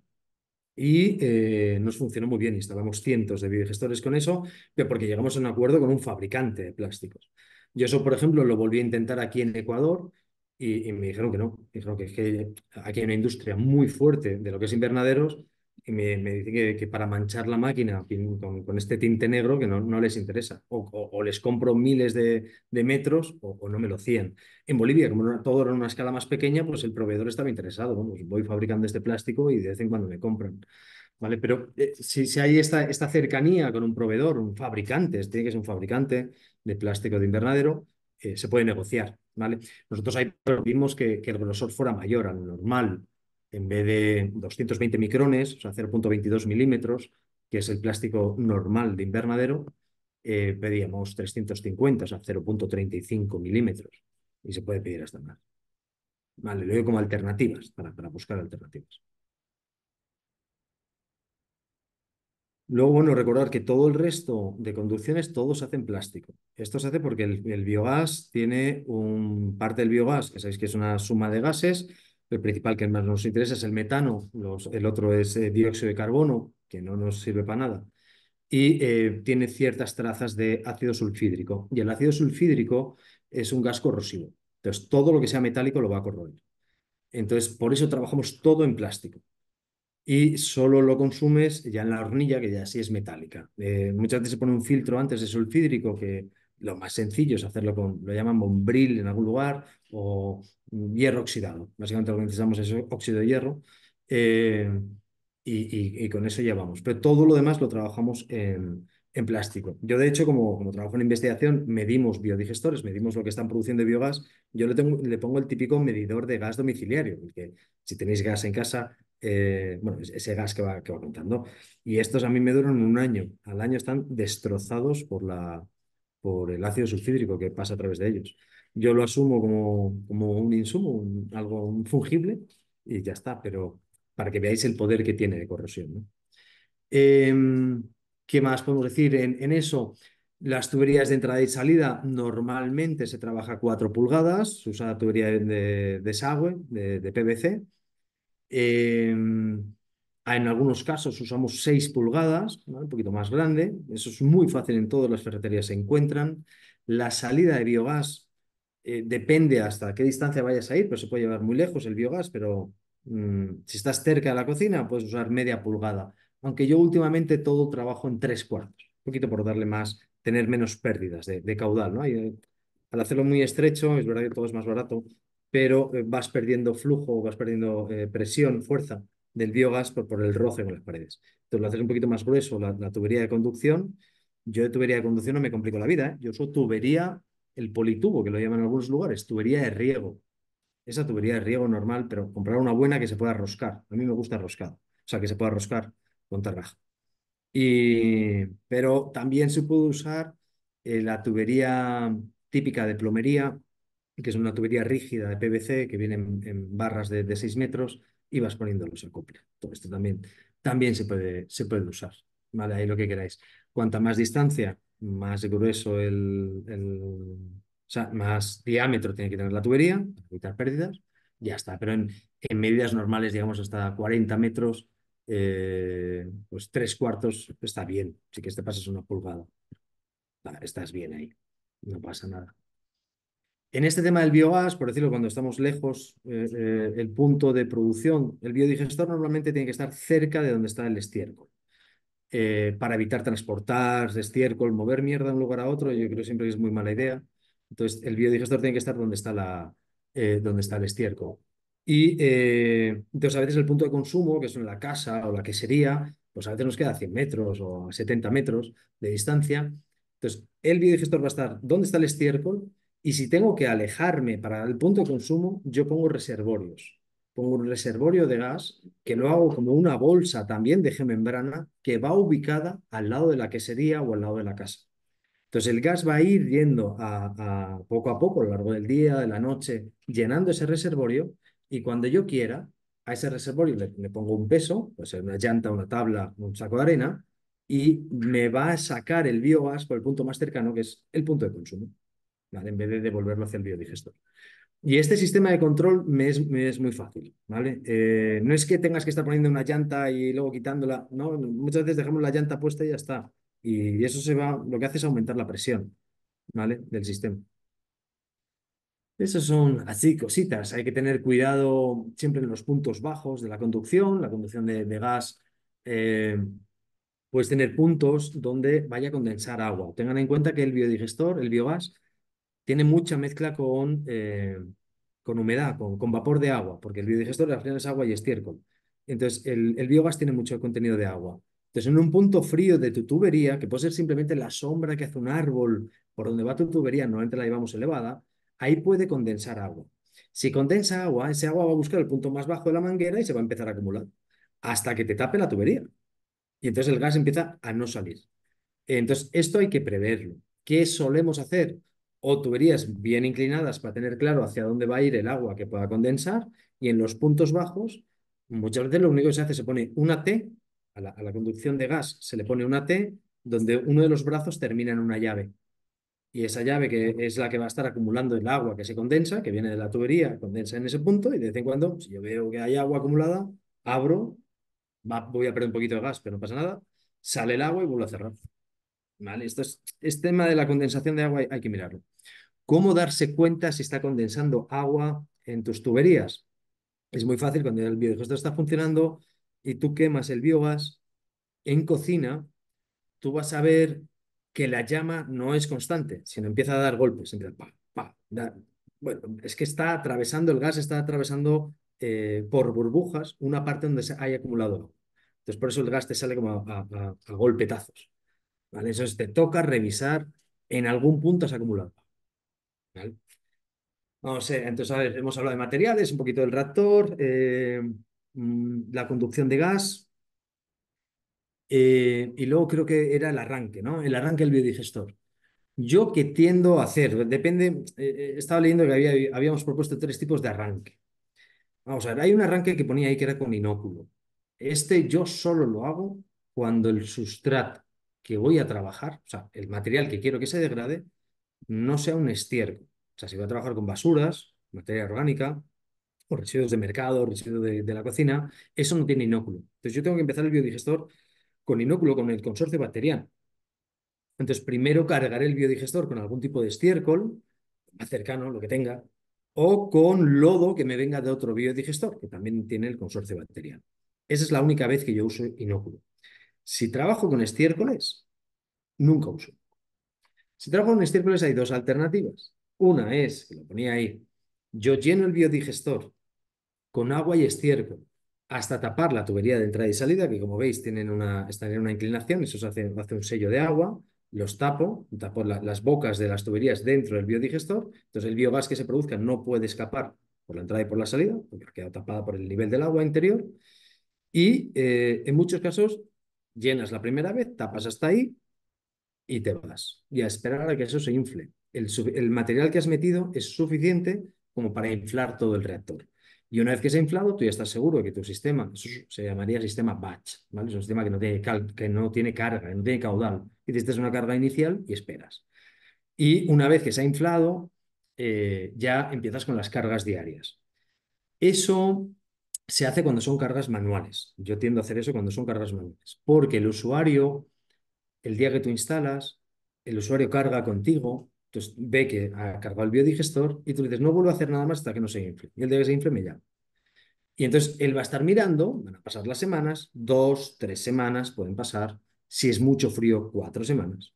y eh, nos funcionó muy bien. Instalamos cientos de biogestores con eso, porque llegamos a un acuerdo con un fabricante de plásticos. Yo eso, por ejemplo, lo volví a intentar aquí en Ecuador y, me dijeron que no. dijeron que, que aquí hay una industria muy fuerte de lo que es invernaderos me, me dice que, para manchar la máquina con, este tinte negro que no, no les interesa. O, les compro miles de, metros o, no me lo cien En Bolivia, como todo era una escala más pequeña, pues el proveedor estaba interesado. Pues voy fabricando este plástico y de vez en cuando me compran. ¿Vale? Pero eh, si, hay esta, esta cercanía con un proveedor, un fabricante, tiene que ser un fabricante de plástico de invernadero, eh, se puede negociar. ¿vale? Nosotros ahí vimos que, el grosor fuera mayor al normal en vez de 220 micrones, o sea, 0.22 milímetros, que es el plástico normal de invernadero, eh, pedíamos 350, o sea, 0.35 milímetros. Y se puede pedir hasta más. Vale, lo digo como alternativas, para, para buscar alternativas. Luego, bueno, recordar que todo el resto de conducciones, todos hacen plástico. Esto se hace porque el, biogás tiene un parte del biogás, que sabéis que es una suma de gases, el principal que más nos interesa es el metano, el otro es eh, dióxido de carbono, que no nos sirve para nada, y eh, tiene ciertas trazas de ácido sulfídrico. Y el ácido sulfídrico es un gas corrosivo. Entonces, todo lo que sea metálico lo va a corroer. Entonces, por eso trabajamos todo en plástico. Y solo lo consumes ya en la hornilla, que ya sí es metálica. Eh, muchas veces se pone un filtro antes de sulfídrico que lo más sencillo es hacerlo con, lo llaman bombril en algún lugar o hierro oxidado. Básicamente lo que necesitamos es óxido de hierro eh, y, con eso llevamos. Pero todo lo demás lo trabajamos en, plástico. Yo, de hecho, como, como, trabajo en investigación, medimos biodigestores, medimos lo que están produciendo de biogás. Yo le, tengo, le pongo el típico medidor de gas domiciliario, porque si tenéis gas en casa, eh, bueno, ese gas que va, que va contando. Y estos a mí me duran un año. Al año están destrozados por la, por el ácido sulfídrico que pasa a través de ellos. Yo lo asumo como, como un insumo, algo fungible, y ya está, pero para que veáis el poder que tiene de corrosión. Em, ¿Qué más podemos decir en, eso? Las tuberías de entrada y salida normalmente se trabaja 4 pulgadas, se usa la tubería de, desagüe, de, PVC. Em, Ah, en algunos casos usamos 6 pulgadas, un poquito más grande. Eso es muy fácil en todas las ferreterías se encuentran. La salida de biogás eh, depende hasta qué distancia vayas a ir, pero se puede llevar muy lejos el biogás, pero mm, si estás cerca de la cocina puedes usar media pulgada. Aunque yo últimamente todo trabajo en tres cuartos, un poquito por darle más, tener menos pérdidas de, caudal. ¿no? Eh, al hacerlo muy estrecho, es verdad que todo es más barato, pero eh, vas perdiendo flujo, vas perdiendo presión, fuerza del biogás por, por el roce con las paredes. Entonces lo haces un poquito más grueso, la, tubería de conducción. Yo de tubería de conducción no me complico la vida, ¿eh? yo uso tubería, el politubo, que lo llaman en algunos lugares, tubería de riego. Esa tubería de riego normal, pero comprar una buena que se pueda roscar. A mí me gusta roscado, o sea, que se pueda roscar con tarraja. Y, pero también se puede usar eh, la tubería típica de plomería, que es una tubería rígida de PVC que viene en, barras de, de 6 metros, y vas poniéndolos a copia. Todo esto también, también se, puede, se puede usar. ¿vale? Ahí lo que queráis. Cuanta más distancia, más grueso el, o sea, más diámetro tiene que tener la tubería, para evitar pérdidas, ya está. Pero en, en medidas normales, digamos hasta 40 metros, eh, pues tres cuartos está bien. Si que este pasa es una pulgada. estás bien ahí. No pasa nada. En este tema del biogás, por decirlo, cuando estamos lejos, eh, eh, el punto de producción, el biodigestor normalmente tiene que estar cerca de donde está el estiércol. Eh, para evitar transportar estiércol, mover mierda de un lugar a otro, yo creo siempre que es muy mala idea. Entonces, el biodigestor tiene que estar donde está, la, donde está el estiércol. Y entonces, a veces el punto de consumo, que es en la casa o la quesería, pues a veces nos queda a 100 metros o a 70 metros de distancia. Entonces, el biodigestor va a estar donde está el estiércol y si tengo que alejarme para el punto de consumo, yo pongo reservorios. Pongo un reservorio de gas que lo hago como una bolsa también de membrana que va ubicada al lado de la quesería o al lado de la casa. Entonces el gas va a ir yendo a, poco a poco a lo largo del día, de la noche, llenando ese reservorio y cuando yo quiera, a ese reservorio le, pongo un peso, puede ser una llanta, una tabla, un saco de arena, y me va a sacar el biogás por el punto más cercano, que es el punto de consumo. En vez de devolverlo hacia el biodigestor. Y este sistema de control me es, muy fácil, ¿vale? Eh, no es que tengas que estar poniendo una llanta y luego quitándola, no, muchas veces dejamos la llanta puesta y ya está. Y eso se va, lo que hace es aumentar la presión, ¿vale? Del sistema. Esas son así cositas, hay que tener cuidado siempre en los puntos bajos de la conducción, la conducción de, gas, eh, puedes tener puntos donde vaya a condensar agua. Tengan en cuenta que el biodigestor, el biogás, tiene mucha mezcla con, eh, humedad, con, vapor de agua, porque el biodigestor al final es agua y estiércol. Entonces, el, el biogás tiene mucho contenido de agua. Entonces, en un punto frío de tu tubería, que puede ser simplemente la sombra que hace un árbol por donde va tu tubería, normalmente la llevamos elevada, ahí puede condensar agua. Si condensa agua, ese agua va a buscar el punto más bajo de la manguera y se va a empezar a acumular hasta que te tape la tubería. Y entonces el gas empieza a no salir. Entonces, esto hay que preverlo. ¿Qué solemos hacer? o tuberías bien inclinadas para tener claro hacia dónde va a ir el agua que pueda condensar y en los puntos bajos muchas veces lo único que se hace se pone una T, a la, conducción de gas se le pone una T donde uno de los brazos termina en una llave y esa llave que es la que va a estar acumulando el agua que se condensa, que viene de la tubería, condensa en ese punto y de vez en cuando, si yo veo que hay agua acumulada, abro, voy a perder un poquito de gas, pero no pasa nada, sale el agua y vuelvo a cerrar. ¿vale? es, tema de la condensación de agua, hay, que mirarlo. ¿Cómo darse cuenta si está condensando agua en tus tuberías? Es muy fácil cuando el esto está funcionando y tú quemas el biogás en cocina, tú vas a ver que la llama no es constante, sino empieza a dar golpes, bueno, es que está atravesando el gas, está atravesando eh, por burbujas una parte donde se haya acumulado agua. Entonces, por eso el gas te sale como a golpetazos. ¿vale? Eso es, te toca revisar en algún punto has acumulado. ¿vale? Vamos, entonces, a ver, hemos hablado de materiales, un poquito del reactor, eh, mm, la conducción de gas, eh, y luego creo que era el arranque, ¿no? El arranque del biodigestor. Yo que tiendo a hacer, depende, eh, estaba leyendo que habíamos propuesto tres tipos de arranque. Vamos a ver, hay un arranque que ponía ahí que era con inóculo. Este yo solo lo hago cuando el sustrato que voy a trabajar, o sea, el material que quiero que se degrade, no sea un estiércol. O sea, si voy a trabajar con basuras, materia orgánica, o residuos de mercado, residuos de, la cocina, eso no tiene inóculo. Entonces yo tengo que empezar el biodigestor con inóculo, con el consorcio bacteriano. Entonces primero cargaré el biodigestor con algún tipo de estiércol, más cercano, lo que tenga, o con lodo que me venga de otro biodigestor, que también tiene el consorcio bacteriano. Esa es la única vez que yo uso inóculo. Si trabajo con estiércoles, nunca uso. Si trabajo con estiércoles hay dos alternativas. Una es, que lo ponía ahí, yo lleno el biodigestor con agua y estiércol hasta tapar la tubería de entrada y salida, que como veis tienen una, están en una inclinación, eso hace, hace un sello de agua, los tapo, tapo las bocas de las tuberías dentro del biodigestor, entonces el biogás que se produzca no puede escapar por la entrada y por la salida, porque queda tapada por el nivel del agua interior, y eh, en muchos casos llenas la primera vez, tapas hasta ahí y te vas. Y a esperar a que eso se infle. El, material que has metido es suficiente como para inflar todo el reactor. Y una vez que se ha inflado, tú ya estás seguro de que tu sistema, eso se llamaría sistema batch, ¿vale? Es un sistema que no tiene, carga, que no tiene carga, que no tiene caudal. una carga inicial y esperas. Y una vez que se ha inflado, eh, ya empiezas con las cargas diarias. Eso se hace cuando son cargas manuales. Yo tiendo a hacer eso cuando son cargas manuales, porque el usuario, el día que tú instalas, el usuario carga contigo, entonces ve que ha cargado el biodigestor y tú le dices, no vuelvo a hacer nada más hasta que no se infle. Y el día que se infle me Y entonces él va a estar mirando, van a pasar las semanas, dos, tres semanas pueden pasar, si es mucho frío, cuatro semanas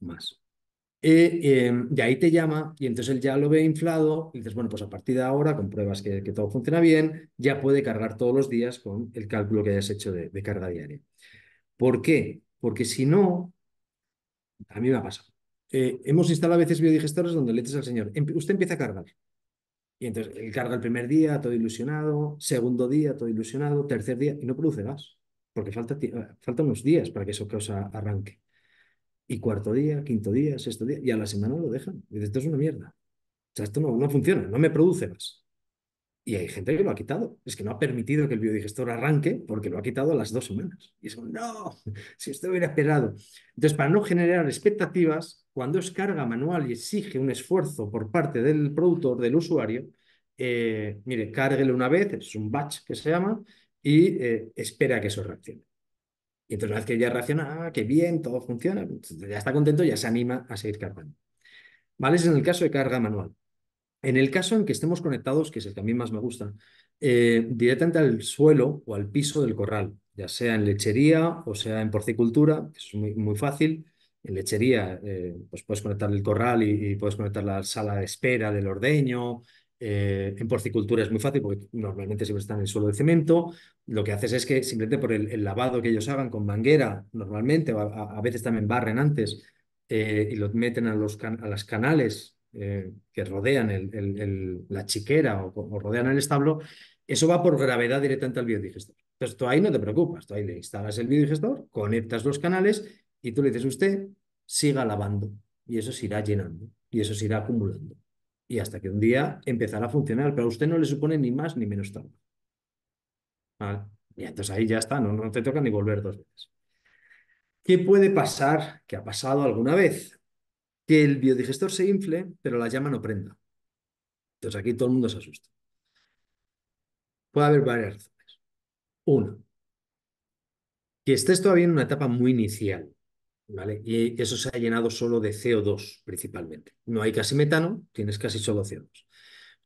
más y em, ahí te llama y entonces él ya lo ve inflado y dices, bueno, pues a partir de ahora, con pruebas que, todo funciona bien, ya puede cargar todos los días con el cálculo que hayas hecho de, carga diaria. ¿Por qué? Porque si no, a mí me ha pasado. Eh, hemos instalado a veces biodigestores donde le dices al señor, usted empieza a cargar. Y entonces él carga el primer día, todo ilusionado, segundo día, todo ilusionado, tercer día, y no produce gas, porque falta, eh, falta unos días para que eso arranque. Y cuarto día, quinto día, sexto día, y a la semana lo dejan. Y esto es una mierda. O sea, esto no, funciona, no me produce más. Y hay gente que lo ha quitado. Es que no ha permitido que el biodigestor arranque porque lo ha quitado a las dos semanas. Y como no, si esto hubiera esperado. Entonces, para no generar expectativas, cuando es carga manual y exige un esfuerzo por parte del productor, del usuario, eh, mire, cárguelo una vez, es un batch que se llama, y eh, espera que eso reaccione. Y entonces una vez que ya reacciona, ah, qué bien, todo funciona, ya está contento, ya se anima a seguir cargando. ¿Vale? es en el caso de carga manual. En el caso en que estemos conectados, que es el que a mí más me gusta, eh, directamente al suelo o al piso del corral, ya sea en lechería o sea en porcicultura, que es muy, muy fácil. En lechería, eh, pues puedes conectar el corral y, y, puedes conectar la sala de espera del ordeño, eh, en porcicultura es muy fácil porque normalmente siempre están en el suelo de cemento. Lo que haces es que simplemente por el, lavado que ellos hagan con manguera, normalmente, a, a veces también barren antes eh, y lo meten a, los a las canales eh, que rodean la chiquera o, rodean el establo, eso va por gravedad directamente al biodigestor. Entonces tú ahí no te preocupas, tú ahí le instalas el biodigestor, conectas los canales y tú le dices, a usted siga lavando y eso se irá llenando y eso se irá acumulando y hasta que un día empezará a funcionar, pero a usted no le supone ni más ni menos trabajo. Y entonces ahí ya está, no, no te toca ni volver dos veces. ¿Qué puede pasar? ¿Qué ha pasado alguna vez? Que el biodigestor se infle, pero la llama no prenda. Entonces aquí todo el mundo se asusta. Puede haber varias razones. Uno, que estés todavía en una etapa muy inicial, y eso se ha llenado solo de CO2 principalmente. No hay casi metano, tienes casi solo CO2.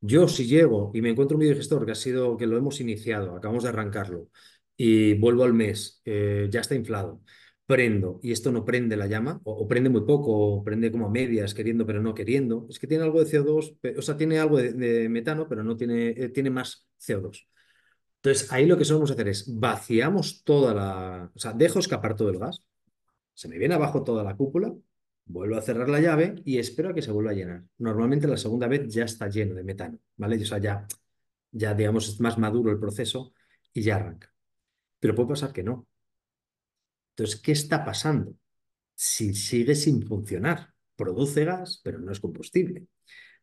Yo si llego y me encuentro un biodigestor que ha sido, que lo hemos iniciado, acabamos de arrancarlo, y vuelvo al mes, eh, ya está inflado, prendo y esto no prende la llama, o, prende muy poco, o prende como a medias, queriendo pero no queriendo, es que tiene algo de CO2, o sea, tiene algo de, metano, pero no tiene, eh, tiene más CO2. Entonces, ahí lo que a hacer es vaciamos toda la, o sea, dejo escapar todo el gas, se me viene abajo toda la cúpula, vuelvo a cerrar la llave y espero a que se vuelva a llenar. Normalmente la segunda vez ya está lleno de metano, ¿vale? O sea, ya, digamos, es más maduro el proceso y ya arranca. Pero puede pasar que no. Entonces, ¿qué está pasando? Si sigue sin funcionar, produce gas, pero no es combustible.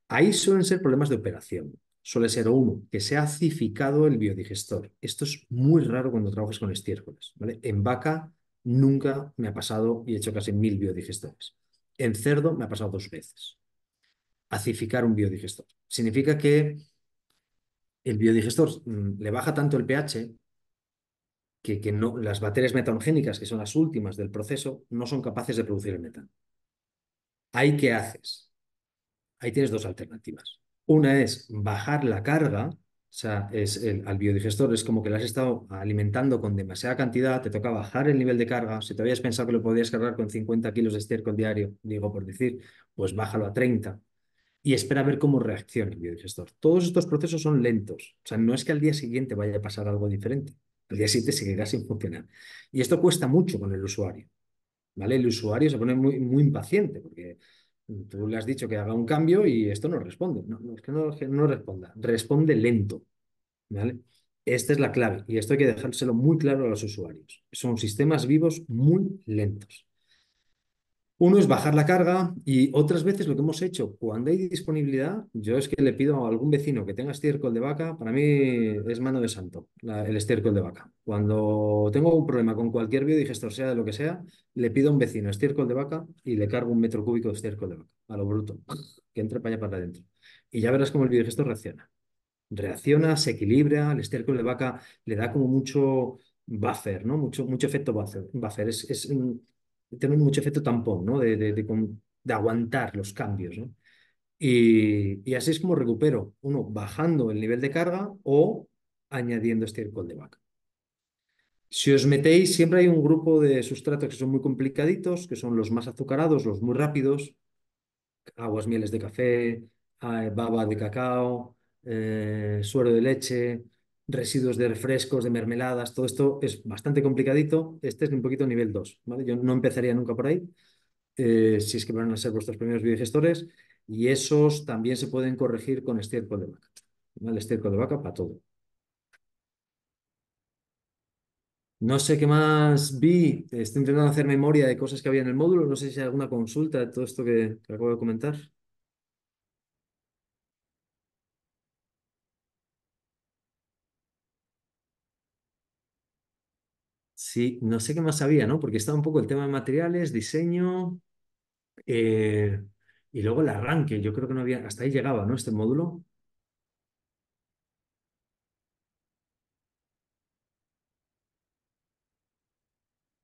Ahí suelen ser problemas de operación. Suele ser uno, que se ha acidificado el biodigestor. Esto es muy raro cuando trabajas con estiércoles. ¿vale? En vaca nunca me ha pasado y he hecho casi mil biodigestores. En cerdo me ha pasado dos veces. Acificar un biodigestor. Significa que el biodigestor mm, le baja tanto el pH que, no, las bacterias metanogénicas, que son las últimas del proceso, no son capaces de producir el metano. ¿Ahí qué haces? Ahí tienes dos alternativas. Una es bajar la carga o sea, es el, al biodigestor es como que lo has estado alimentando con demasiada cantidad, te toca bajar el nivel de carga. Si te habías pensado que lo podías cargar con 50 kilos de estiércol diario, digo por decir, pues bájalo a 30 y espera a ver cómo reacciona el biodigestor. Todos estos procesos son lentos. O sea, no es que al día siguiente vaya a pasar algo diferente. Al día siguiente seguirá sin funcionar. Y esto cuesta mucho con el usuario. ¿vale? El usuario se pone muy, muy impaciente porque Tú le has dicho que haga un cambio y esto no responde. No, no es que no, responda, responde lento. Esta es la clave y esto hay que dejárselo muy claro a los usuarios. Son sistemas vivos muy lentos. Uno es bajar la carga y otras veces lo que hemos hecho, cuando hay disponibilidad, yo es que le pido a algún vecino que tenga estiércol de vaca, para mí es mano de santo el estiércol de vaca. Cuando tengo un problema con cualquier biodigestor, sea de lo que sea, le pido a un vecino estiércol de vaca y le cargo un metro cúbico de estiércol de vaca, a lo bruto, que entre para allá para adentro. Y ya verás cómo el biodigestor reacciona. Reacciona, se equilibra, el estiércol de vaca le da como mucho buffer, ¿no? Mucho, mucho efecto buffer. Es, es, tener mucho efecto tampón, ¿no? De, aguantar los cambios, ¿no? Y, así es como recupero, uno, bajando el nivel de carga o añadiendo este alcohol de vaca. Si os metéis, siempre hay un grupo de sustratos que son muy complicaditos, que son los más azucarados, los muy rápidos, aguas, mieles de café, eh, baba de cacao, eh, suero de leche, residuos de refrescos, de mermeladas, todo esto es bastante complicadito. Este es un poquito nivel 2, Yo no empezaría nunca por ahí, eh, si es que van a ser vuestros primeros biodigestores, y esos también se pueden corregir con estiércol de vaca. el Estiércol de vaca para todo. No sé qué más vi, estoy intentando hacer memoria de cosas que había en el módulo, no sé si hay alguna consulta de todo esto que acabo de comentar. Sí, no sé qué más había, ¿no? Porque estaba un poco el tema de materiales, diseño eh, y luego el arranque. Yo creo que no había, hasta ahí llegaba, ¿no? Este módulo.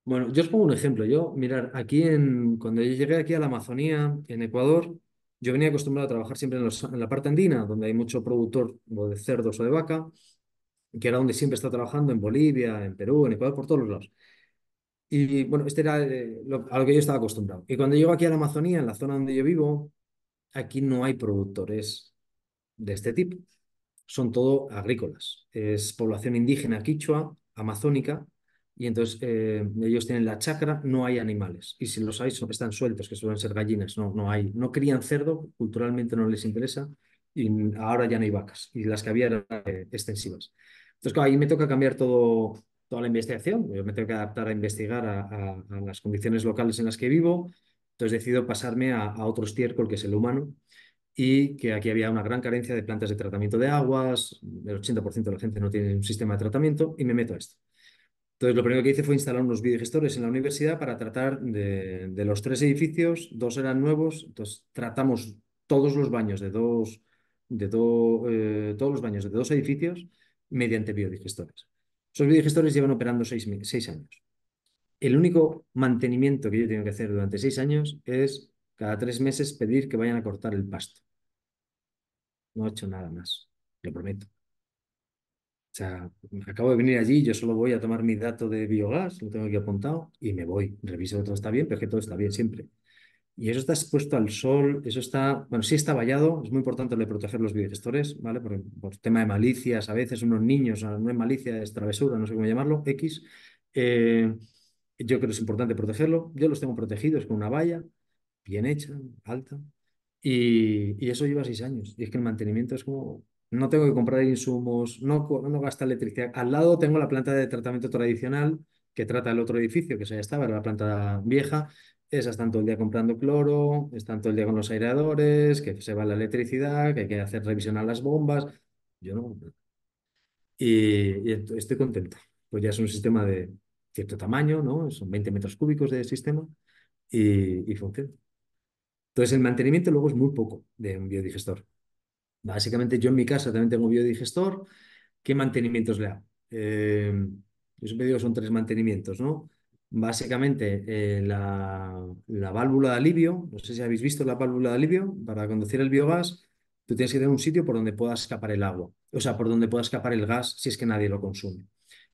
Bueno, yo os pongo un ejemplo. Yo, mirar, aquí en, cuando yo llegué aquí a la Amazonía, en Ecuador, yo venía acostumbrado a trabajar siempre en, la parte andina, donde hay mucho productor de cerdos o de vaca que era donde siempre está trabajando, en Bolivia, en Perú, en Ecuador, por todos los lados. Y bueno, este era eh, a lo que yo estaba acostumbrado. Y cuando llego aquí a la Amazonía, en la zona donde yo vivo, aquí no hay productores de este tipo. Son todo agrícolas. Es población indígena quichua, amazónica, y entonces eh, ellos tienen la chacra, no hay animales. Y si los hay, son, están sueltos, que suelen ser gallinas. No, no hay, no crían cerdo, culturalmente no les interesa, y ahora ya no hay vacas. Y las que había eran eh, extensivas. Entonces, claro, ahí me toca cambiar todo, toda la investigación. Yo me tengo que adaptar a investigar a, las condiciones locales en las que vivo. Entonces decido pasarme a, otro estiércol, que es el humano, y que aquí había una gran carencia de plantas de tratamiento de aguas, el 80% de la gente no tiene un sistema de tratamiento, y me meto a esto. Entonces, lo primero que hice fue instalar unos biodigestores en la universidad para tratar de, los tres edificios, dos eran nuevos, entonces tratamos todos los baños de dos, de eh, todos los baños de dos edificios, mediante biodigestores. Esos biodigestores llevan operando seis, años. El único mantenimiento que yo tengo que hacer durante seis años es cada tres meses pedir que vayan a cortar el pasto. No he hecho nada más, lo prometo. O sea, acabo de venir allí, yo solo voy a tomar mi dato de biogás, lo tengo aquí apuntado, y me voy. Reviso que todo está bien, pero que todo está bien siempre. Y eso está expuesto al sol, eso está, bueno, sí está vallado, es muy importante proteger los biodigestores, ¿vale? por tema de malicias, a veces unos niños, no es malicia, es travesura, no sé cómo llamarlo, X. Eh, yo creo que es importante protegerlo. Yo los tengo protegidos con una valla, bien hecha, alta. Y, eso lleva seis años. Y es que el mantenimiento es como, no tengo que comprar insumos, no, no gasta electricidad. Al lado tengo la planta de tratamiento tradicional que trata el otro edificio, que se ya estaba, era la planta vieja, esas están todo el día comprando cloro, están todo el día con los aireadores, que se va la electricidad, que hay que hacer revisión a las bombas. Yo no. Y, y estoy contento. Pues ya es un sistema de cierto tamaño, ¿no? Son 20 metros cúbicos de sistema y, y funciona. Entonces, el mantenimiento luego es muy poco de un biodigestor. Básicamente, yo en mi casa también tengo biodigestor. ¿Qué mantenimientos le hago? Eh, yo siempre digo son tres mantenimientos, ¿no? básicamente eh, la, válvula de alivio, no sé si habéis visto la válvula de alivio, para conducir el biogás, tú tienes que tener un sitio por donde pueda escapar el agua, o sea, por donde pueda escapar el gas si es que nadie lo consume.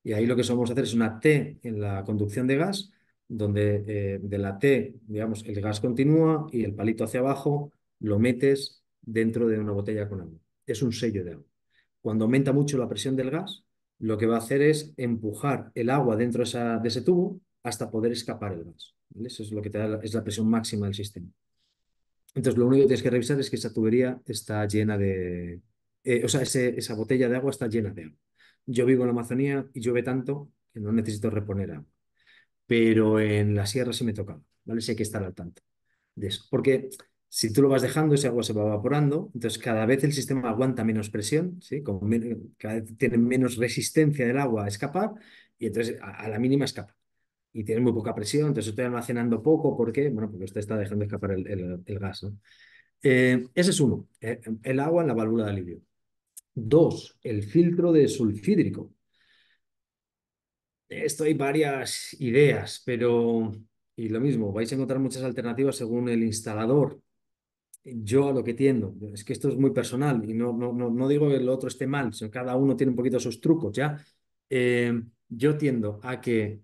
Y ahí lo que a hacer es una T en la conducción de gas, donde eh, de la T, digamos, el gas continúa y el palito hacia abajo lo metes dentro de una botella con agua. Es un sello de agua. Cuando aumenta mucho la presión del gas, lo que va a hacer es empujar el agua dentro de ese tubo hasta poder escapar el gas. Eso es lo que te da es la presión máxima del sistema. Entonces, lo único que tienes que revisar es que esa tubería está llena de... Eh, o sea, esa botella de agua está llena de agua. Yo vivo en la Amazonía y llueve tanto que no necesito reponer agua. Pero en la sierra sí me toca. ¿vale? hay que estar al tanto de eso. Porque si tú lo vas dejando, ese agua se va evaporando, entonces cada vez el sistema aguanta menos presión, ¿sí? cada vez tiene menos resistencia del agua a escapar y entonces a la mínima escapa y tiene muy poca presión, entonces estoy almacenando poco, ¿por qué? Bueno, porque usted está dejando escapar el, gas. Eh, ese es uno, eh, el agua en la válvula de alivio. Dos, el filtro de sulfídrico. Esto hay varias ideas, pero, y lo mismo, vais a encontrar muchas alternativas según el instalador. Yo a lo que tiendo, es que esto es muy personal y no, no, digo que el otro esté mal, sino cada uno tiene un poquito sus trucos, ¿ya? Eh, yo tiendo a que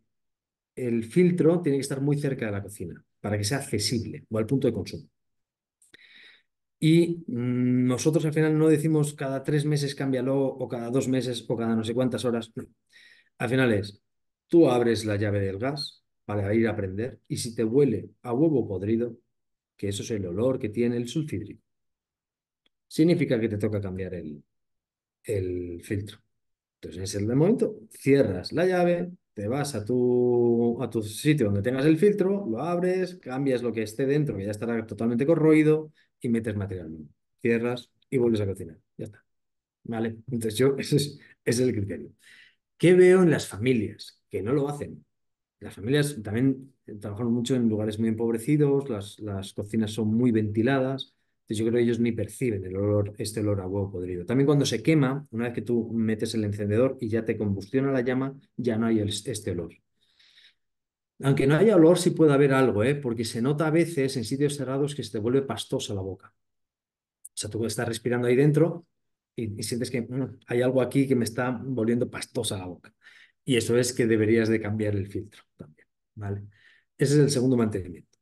el filtro tiene que estar muy cerca de la cocina para que sea accesible o al punto de consumo. Y nosotros al final no decimos cada tres meses cámbialo o cada dos meses o cada no sé cuántas horas. Al final es, tú abres la llave del gas para ir a prender y si te huele a huevo podrido, que eso es el olor que tiene el sulfídrico, significa que te toca cambiar el, el filtro. Entonces, en ese momento, cierras la llave, te vas a tu, sitio donde tengas el filtro, lo abres, cambias lo que esté dentro, que ya estará totalmente corroído, y metes material nuevo. Cierras y vuelves a cocinar. Ya está. ¿Vale? Entonces yo, ese es, el criterio. ¿Qué veo en las familias que no lo hacen? Las familias también trabajan mucho en lugares muy empobrecidos, las cocinas son muy ventiladas, entonces yo creo que ellos ni perciben el olor, este olor a huevo podrido. También cuando se quema, una vez que tú metes el encendedor y ya te combustiona la llama, ya no hay este olor. Aunque no haya olor, sí puede haber algo, ¿eh? porque se nota a veces en sitios cerrados que se te vuelve pastosa la boca. O sea, tú estás respirando ahí dentro y, sientes que mm, hay algo aquí que me está volviendo pastosa la boca. Y eso es que deberías de cambiar el filtro también, ¿vale? Ese es el segundo mantenimiento.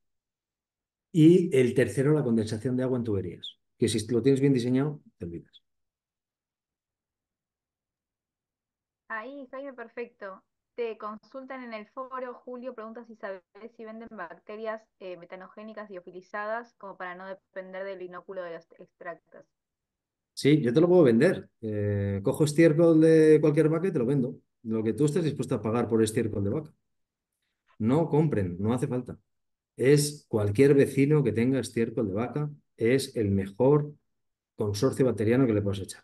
Y el tercero, la condensación de agua en tuberías, que si lo tienes bien diseñado, te olvidas. Ahí, Jaime, perfecto. Te consultan en el foro, Julio preguntas si sabes si venden bacterias eh, metanogénicas metanogénicas ofilizadas como para no depender del inóculo de los extractos. Sí, yo te lo puedo vender. Eh, cojo estiércol de cualquier vaca y te lo vendo. Lo que tú estés dispuesto a pagar por estiércol de vaca. No compren, no hace falta es cualquier vecino que tenga estiércol de vaca, es el mejor consorcio bacteriano que le puedas echar.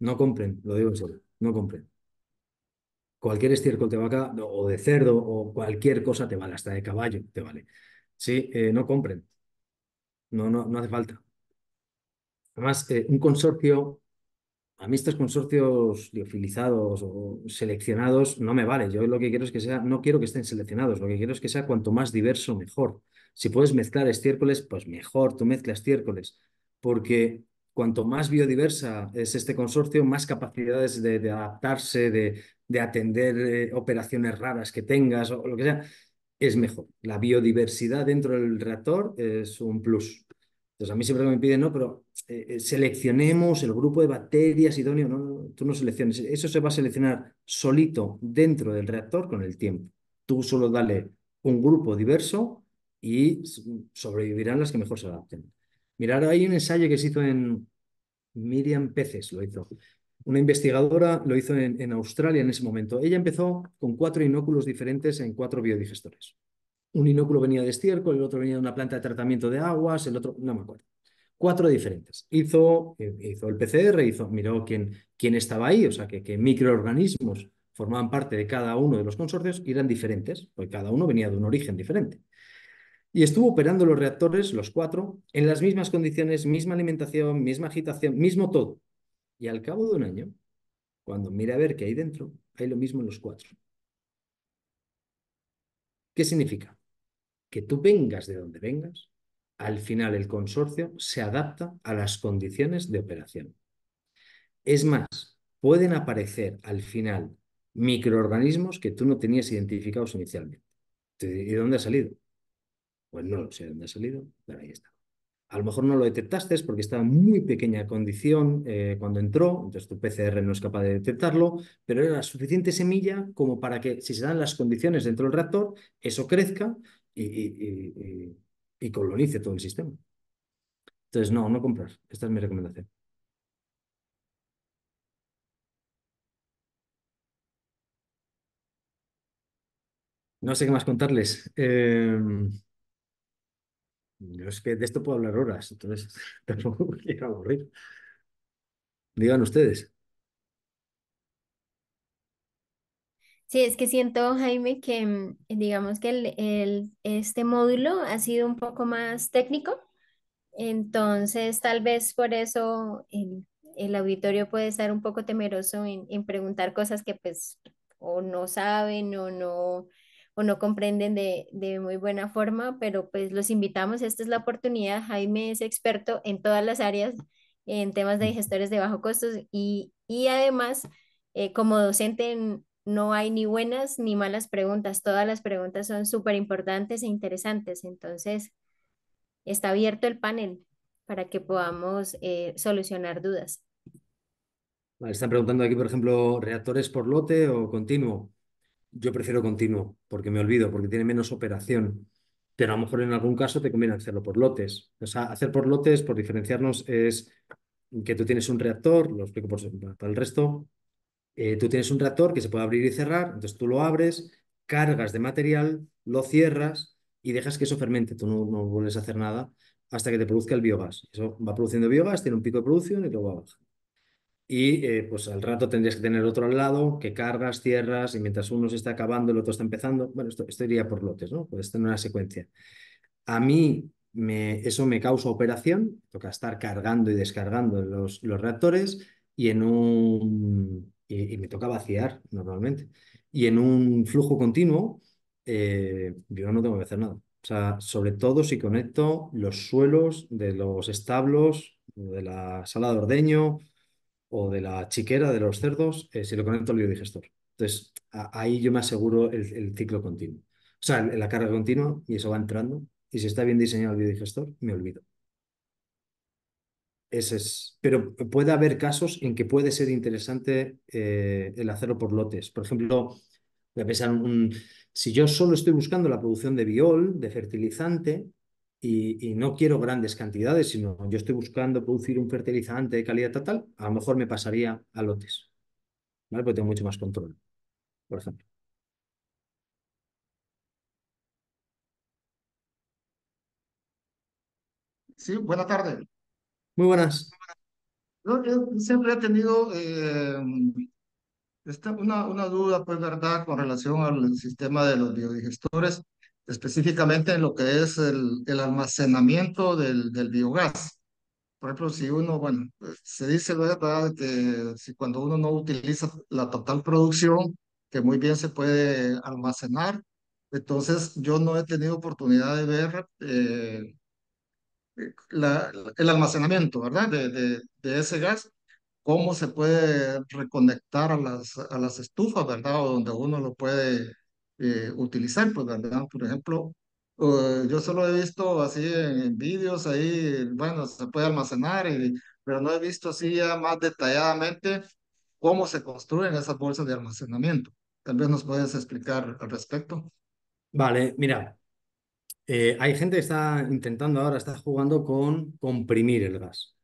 No compren, lo digo en serio, no compren. Cualquier estiércol de vaca o de cerdo o cualquier cosa te vale, hasta de caballo te vale. Sí, eh, no compren. No, no, no hace falta. Además, eh, un consorcio a mí estos consorcios liofilizados o seleccionados no me vale. Yo lo que quiero es que sea, no quiero que estén seleccionados, lo que quiero es que sea cuanto más diverso, mejor. Si puedes mezclar estiércoles, pues mejor, tú mezclas estiércoles, porque cuanto más biodiversa es este consorcio, más capacidades de, adaptarse, de, atender eh, operaciones raras que tengas o lo que sea, es mejor. La biodiversidad dentro del reactor es un plus entonces, a mí siempre me piden, no, pero eh, eh, seleccionemos el grupo de bacterias idóneo. No, tú no selecciones. Eso se va a seleccionar solito dentro del reactor con el tiempo. Tú solo dale un grupo diverso y sobrevivirán las que mejor se adapten. Mirar, hay un ensayo que se hizo en Miriam Peces, lo hizo. Una investigadora lo hizo en Australia en ese momento. Ella empezó con cuatro inóculos diferentes en cuatro biodigestores un inóculo venía de estiércol, el otro venía de una planta de tratamiento de aguas, el otro, no me acuerdo. Cuatro diferentes. Hizo, eh, hizo el PCR, hizo, miró quién, quién estaba ahí, o sea, que, qué microorganismos formaban parte de cada uno de los consorcios y eran diferentes, porque cada uno venía de un origen diferente. Y estuvo operando los reactores, los cuatro, en las mismas condiciones, misma alimentación, misma agitación, mismo todo. Y al cabo de un año, cuando mira a ver qué hay dentro, hay lo mismo en los cuatro. ¿Qué significa? que tú vengas de donde vengas, al final el consorcio se adapta a las condiciones de operación. Es más, pueden aparecer al final microorganismos que tú no tenías identificados inicialmente. ¿Y dónde ha salido? Pues no lo sé dónde ha salido, pero ahí está. A lo mejor no lo detectaste porque estaba en muy pequeña condición eh, cuando entró, entonces tu PCR no es capaz de detectarlo, pero era suficiente semilla como para que si se dan las condiciones dentro del reactor, eso crezca y, y, colonice todo el sistema. Entonces, no, no comprar. Esta es mi recomendación. No sé qué más contarles. Em, es que de esto puedo hablar horas, entonces tampoco quiero aburrir. Digan ustedes. Sí, es que siento, Jaime, que mm, digamos que el, este módulo ha sido un poco más técnico, entonces tal vez por eso el, el auditorio puede estar un poco temeroso en, en, preguntar cosas que pues o no saben o no, o no comprenden de, de muy buena forma, pero pues los invitamos, esta es la oportunidad, Jaime es experto en todas las áreas, en temas de gestores de bajo costo y, y además... Eh, como docente en, no hay ni buenas ni malas preguntas, todas las preguntas son súper importantes e interesantes, entonces está abierto el panel para que podamos eh, solucionar dudas. están preguntando aquí, por ejemplo, reactores por lote o continuo. Yo prefiero continuo porque me olvido, porque tiene menos operación pero a lo mejor en algún caso te conviene hacerlo por lotes. O sea, hacer por lotes, por diferenciarnos, es que tú tienes un reactor, lo explico por, el resto, eh, tú tienes un reactor que se puede abrir y cerrar, entonces tú lo abres, cargas de material, lo cierras y dejas que eso fermente. Tú no, vuelves a hacer nada hasta que te produzca el biogás. Eso va produciendo biogás, tiene un pico de producción y luego va Y eh, pues al rato tendrías que tener otro al lado que cargas, cierras y mientras uno se está acabando, el otro está empezando. Bueno, esto, iría por lotes, ¿no? Puedes tener una secuencia. A mí me, eso me causa operación, toca estar cargando y descargando los, los reactores y en un y, me toca vaciar normalmente. Y en un flujo continuo, eh, yo no tengo que hacer nada. O sea, sobre todo si conecto los suelos de los establos, de la sala de ordeño o de la chiquera de los cerdos, eh, si lo conecto al biodigestor. Entonces, ahí yo me aseguro el, ciclo continuo. O sea, la carga continua y eso va entrando. Y si está bien diseñado el biodigestor, me olvido es. Pero puede haber casos en que puede ser interesante eh, el hacerlo por lotes. Por ejemplo, voy a pensar, si yo solo estoy buscando la producción de biol, de fertilizante, y, no quiero grandes cantidades, sino yo estoy buscando producir un fertilizante de calidad total, a lo mejor me pasaría a lotes. Porque tengo mucho más control, por ejemplo. Sí, buena tarde. Muy buenas. No, yo siempre he tenido eh, esta, una, una duda, pues, ¿verdad?, con relación al sistema de los biodigestores, específicamente en lo que es el, el almacenamiento del, del biogás. Por ejemplo, si uno, bueno, se dice, ¿verdad?, que si cuando uno no utiliza la total producción, que muy bien se puede almacenar. Entonces, yo no he tenido oportunidad de ver eh, el almacenamiento, ¿verdad? De, ese gas, cómo se puede reconectar a las, a las estufas, ¿verdad? O donde uno lo puede eh, utilizar, pues, Por ejemplo, eh, yo solo he visto así en, vídeos, ahí, bueno, se puede almacenar, pero no he visto así ya más detalladamente cómo se construyen esas bolsas de almacenamiento. Tal vez nos puedes explicar al respecto. Vale, mira, eh, hay gente que está intentando ahora, está jugando con comprimir el gas.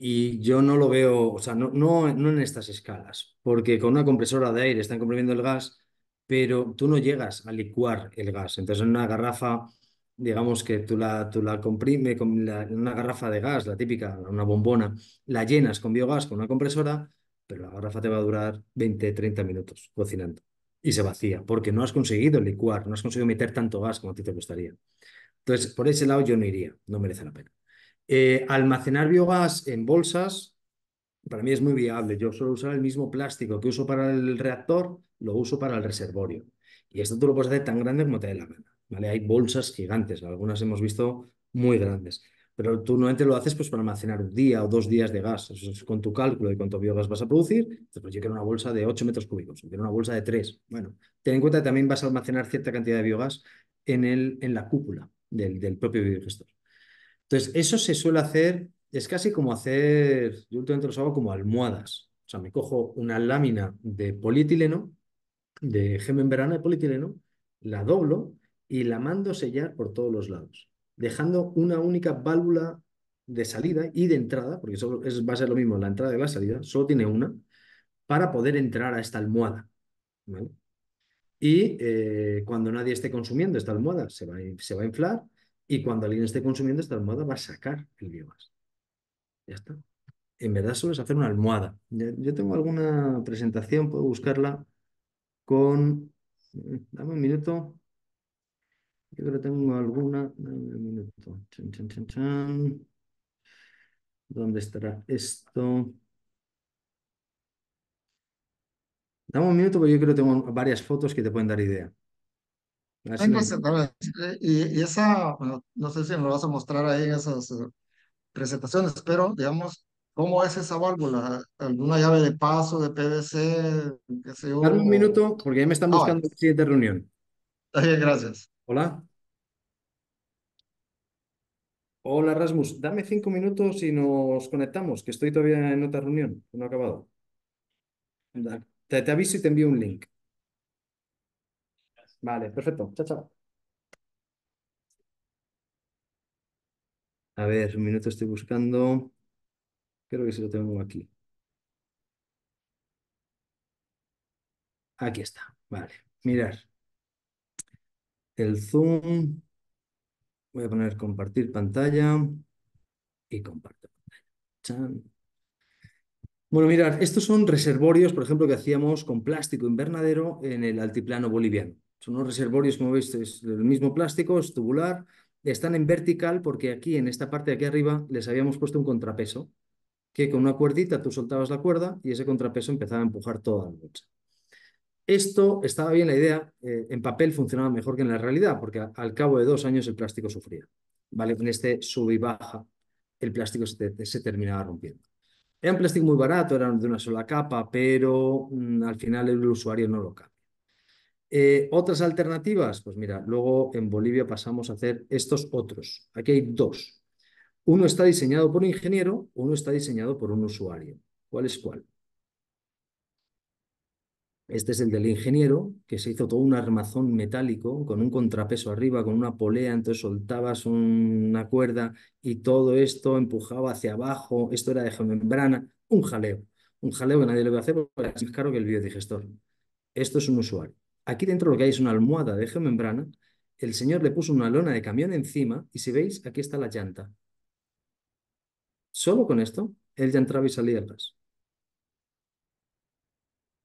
Y yo no lo veo, o sea, no, no, en estas escalas, porque con una compresora de aire están comprimiendo el gas, pero tú no llegas a licuar el gas. Entonces, en una garrafa, digamos que tú la, tú la comprime, con una garrafa de gas, la típica, una bombona, la llenas con biogás con una compresora, pero la garrafa te va a durar 20, 30 minutos cocinando y se vacía, porque no has conseguido licuar, no has conseguido meter tanto gas como a ti te gustaría. Entonces, por ese lado yo no iría, no merece la pena. Eh, almacenar biogás en bolsas, para mí es muy viable. Yo suelo usar el mismo plástico que uso para el reactor, lo uso para el reservorio. Y esto tú lo puedes hacer tan grande como te dé la gana. ¿vale? Hay bolsas gigantes, algunas hemos visto muy grandes. Pero tú normalmente lo haces pues, para almacenar un día o dos días de gas. con tu cálculo de cuánto biogás vas a producir. pues yo quiero una bolsa de 8 metros cúbicos, yo quiero una bolsa de 3. Bueno, ten en cuenta que también vas a almacenar cierta cantidad de biogás en, el, en la cúpula del, propio biodigestor. Entonces, eso se suele hacer, es casi como hacer, yo últimamente los hago como almohadas. O sea, me cojo una lámina de polietileno, de en verano de polietileno, la doblo y la mando sellar por todos los lados dejando una única válvula de salida y de entrada, porque eso va a ser lo mismo, la entrada y la salida, solo tiene una, para poder entrar a esta almohada. ¿vale? Y eh, cuando nadie esté consumiendo esta almohada, se va, a, se va a inflar, y cuando alguien esté consumiendo esta almohada, va a sacar el llevas. Ya está. En verdad solo es hacer una almohada. Yo, tengo alguna presentación, puedo buscarla con... Eh, dame un minuto. Yo creo que tengo alguna. Dame un minuto. ¿Dónde estará esto? Dame un minuto porque yo creo que tengo varias fotos que te pueden dar idea. y, esa, no sé si nos vas a mostrar ahí en esas eh, presentaciones, pero digamos, ¿cómo es esa válvula? ¿Alguna llave de paso, de PVC? Dame un minuto porque ya me están ah, buscando ah, la siguiente reunión. Gracias. Hola. Hola, Rasmus. Dame cinco minutos y nos conectamos, que estoy todavía en otra reunión, no he acabado. Te, aviso y te envío un link. Vale, perfecto. Chao, chao. A ver, un minuto estoy buscando. Creo que sí lo tengo aquí. Aquí está. Vale. Mirar el zoom. Voy a poner compartir pantalla y comparto pantalla. Bueno, mirad, estos son reservorios, por ejemplo, que hacíamos con plástico invernadero en el altiplano boliviano. Son unos reservorios, como veis, es el mismo plástico, es tubular, están en vertical porque aquí, en esta parte de aquí arriba, les habíamos puesto un contrapeso, que con una cuerdita tú soltabas la cuerda y ese contrapeso empezaba a empujar toda la lucha. Esto estaba bien la idea, eh, en papel funcionaba mejor que en la realidad, porque al cabo de dos años el plástico sufría. ¿vale? En este sub y baja, el plástico se, terminaba rompiendo. Era un plástico muy barato, era de una sola capa, pero mm, al final el usuario no lo cambia. Eh, otras alternativas, pues mira, luego en Bolivia pasamos a hacer estos otros. Aquí hay dos. Uno está diseñado por un ingeniero, uno está diseñado por un usuario. ¿Cuál es cuál? Este es el del ingeniero, que se hizo todo un armazón metálico con un contrapeso arriba, con una polea, entonces soltabas una cuerda y todo esto empujaba hacia abajo, esto era de geomembrana, un jaleo, un jaleo que nadie lo va a hacer porque es más caro que el biodigestor. Esto es un usuario. Aquí dentro lo que hay es una almohada de geomembrana, el señor le puso una lona de camión encima y si veis, aquí está la llanta. Solo con esto, él ya entraba y salía atrás. gas.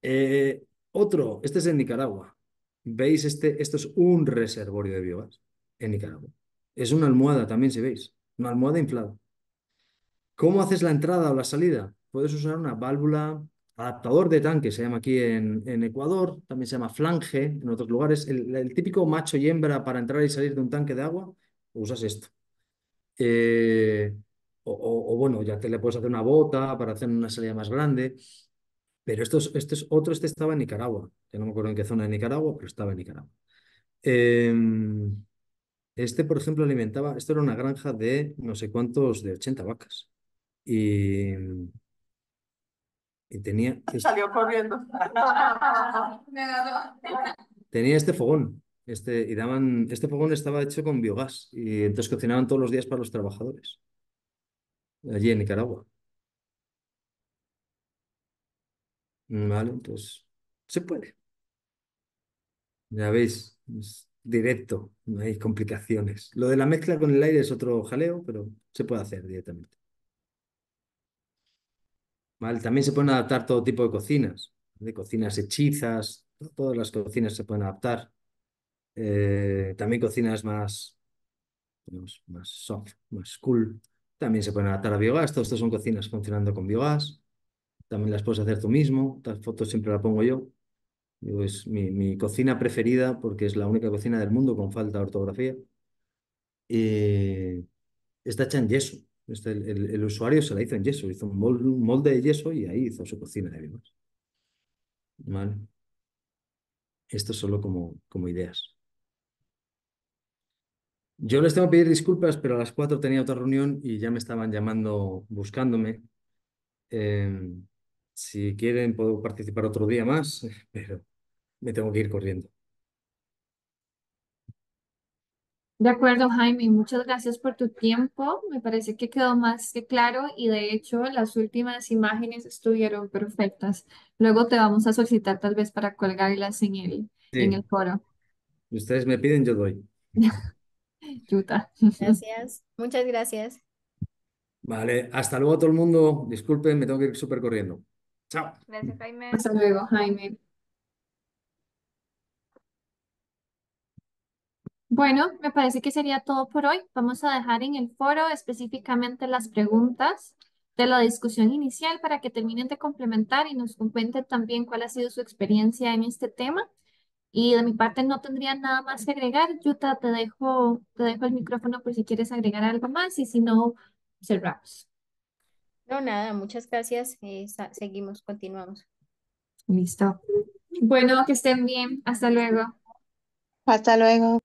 Eh, otro, este es en Nicaragua. ¿Veis? Este, esto es un reservorio de biogás en Nicaragua. Es una almohada también, si veis. Una almohada inflada. ¿Cómo haces la entrada o la salida? Puedes usar una válvula adaptador de tanque, se llama aquí en, Ecuador, también se llama flange en otros lugares. El, típico macho y hembra para entrar y salir de un tanque de agua, usas esto. Eh, o, bueno, ya te le puedes hacer una bota para hacer una salida más grande. Pero este es otro este estaba en Nicaragua, ya no me acuerdo en qué zona de Nicaragua, pero estaba en Nicaragua. Em, este, por ejemplo, alimentaba, esto era una granja de no sé cuántos, de 80 vacas. Y, y tenía... Salió corriendo. tenía este fogón. Este, y daban, este fogón estaba hecho con biogás y entonces cocinaban todos los días para los trabajadores, allí en Nicaragua. ¿Vale? Entonces, se puede. Ya veis, es directo, no hay complicaciones. Lo de la mezcla con el aire es otro jaleo, pero se puede hacer directamente. ¿Vale? También se pueden adaptar todo tipo de cocinas, de cocinas hechizas, todas las cocinas se pueden adaptar. Eh, también cocinas más, más soft, más cool. También se pueden adaptar a biogás. Todos son cocinas funcionando con biogás también las puedes hacer tú mismo, tal foto siempre la pongo yo. es mi, cocina preferida porque es la única cocina del mundo con falta de ortografía. Eh, está hecha en yeso. Este, el, usuario se la hizo en yeso, hizo un molde, de yeso y ahí hizo su cocina de vivos. Vale. Esto solo como, como ideas. Yo les tengo que pedir disculpas, pero a las 4 tenía otra reunión y ya me estaban llamando, buscándome. Eh, si quieren, puedo participar otro día más, pero me tengo que ir corriendo. De acuerdo, Jaime, muchas gracias por tu tiempo. Me parece que quedó más que claro y de hecho las últimas imágenes estuvieron perfectas. Luego te vamos a solicitar tal vez para colgarlas en el, en el foro. Ustedes me piden, yo doy. Yuta. Gracias, muchas gracias. Vale, hasta luego todo el mundo. Disculpen, me tengo que ir súper corriendo. Gracias, Jaime. Hasta luego, Jaime. Bueno, me parece que sería todo por hoy. Vamos a dejar en el foro específicamente las preguntas de la discusión inicial para que terminen de complementar y nos cuenten también cuál ha sido su experiencia en este tema. Y de mi parte no tendría nada más que agregar. Yuta, te dejo, te dejo el micrófono por si quieres agregar algo más y si no, cerramos nada, muchas gracias. Eh, seguimos, continuamos. Listo. Bueno, que estén bien. Hasta luego. Hasta luego.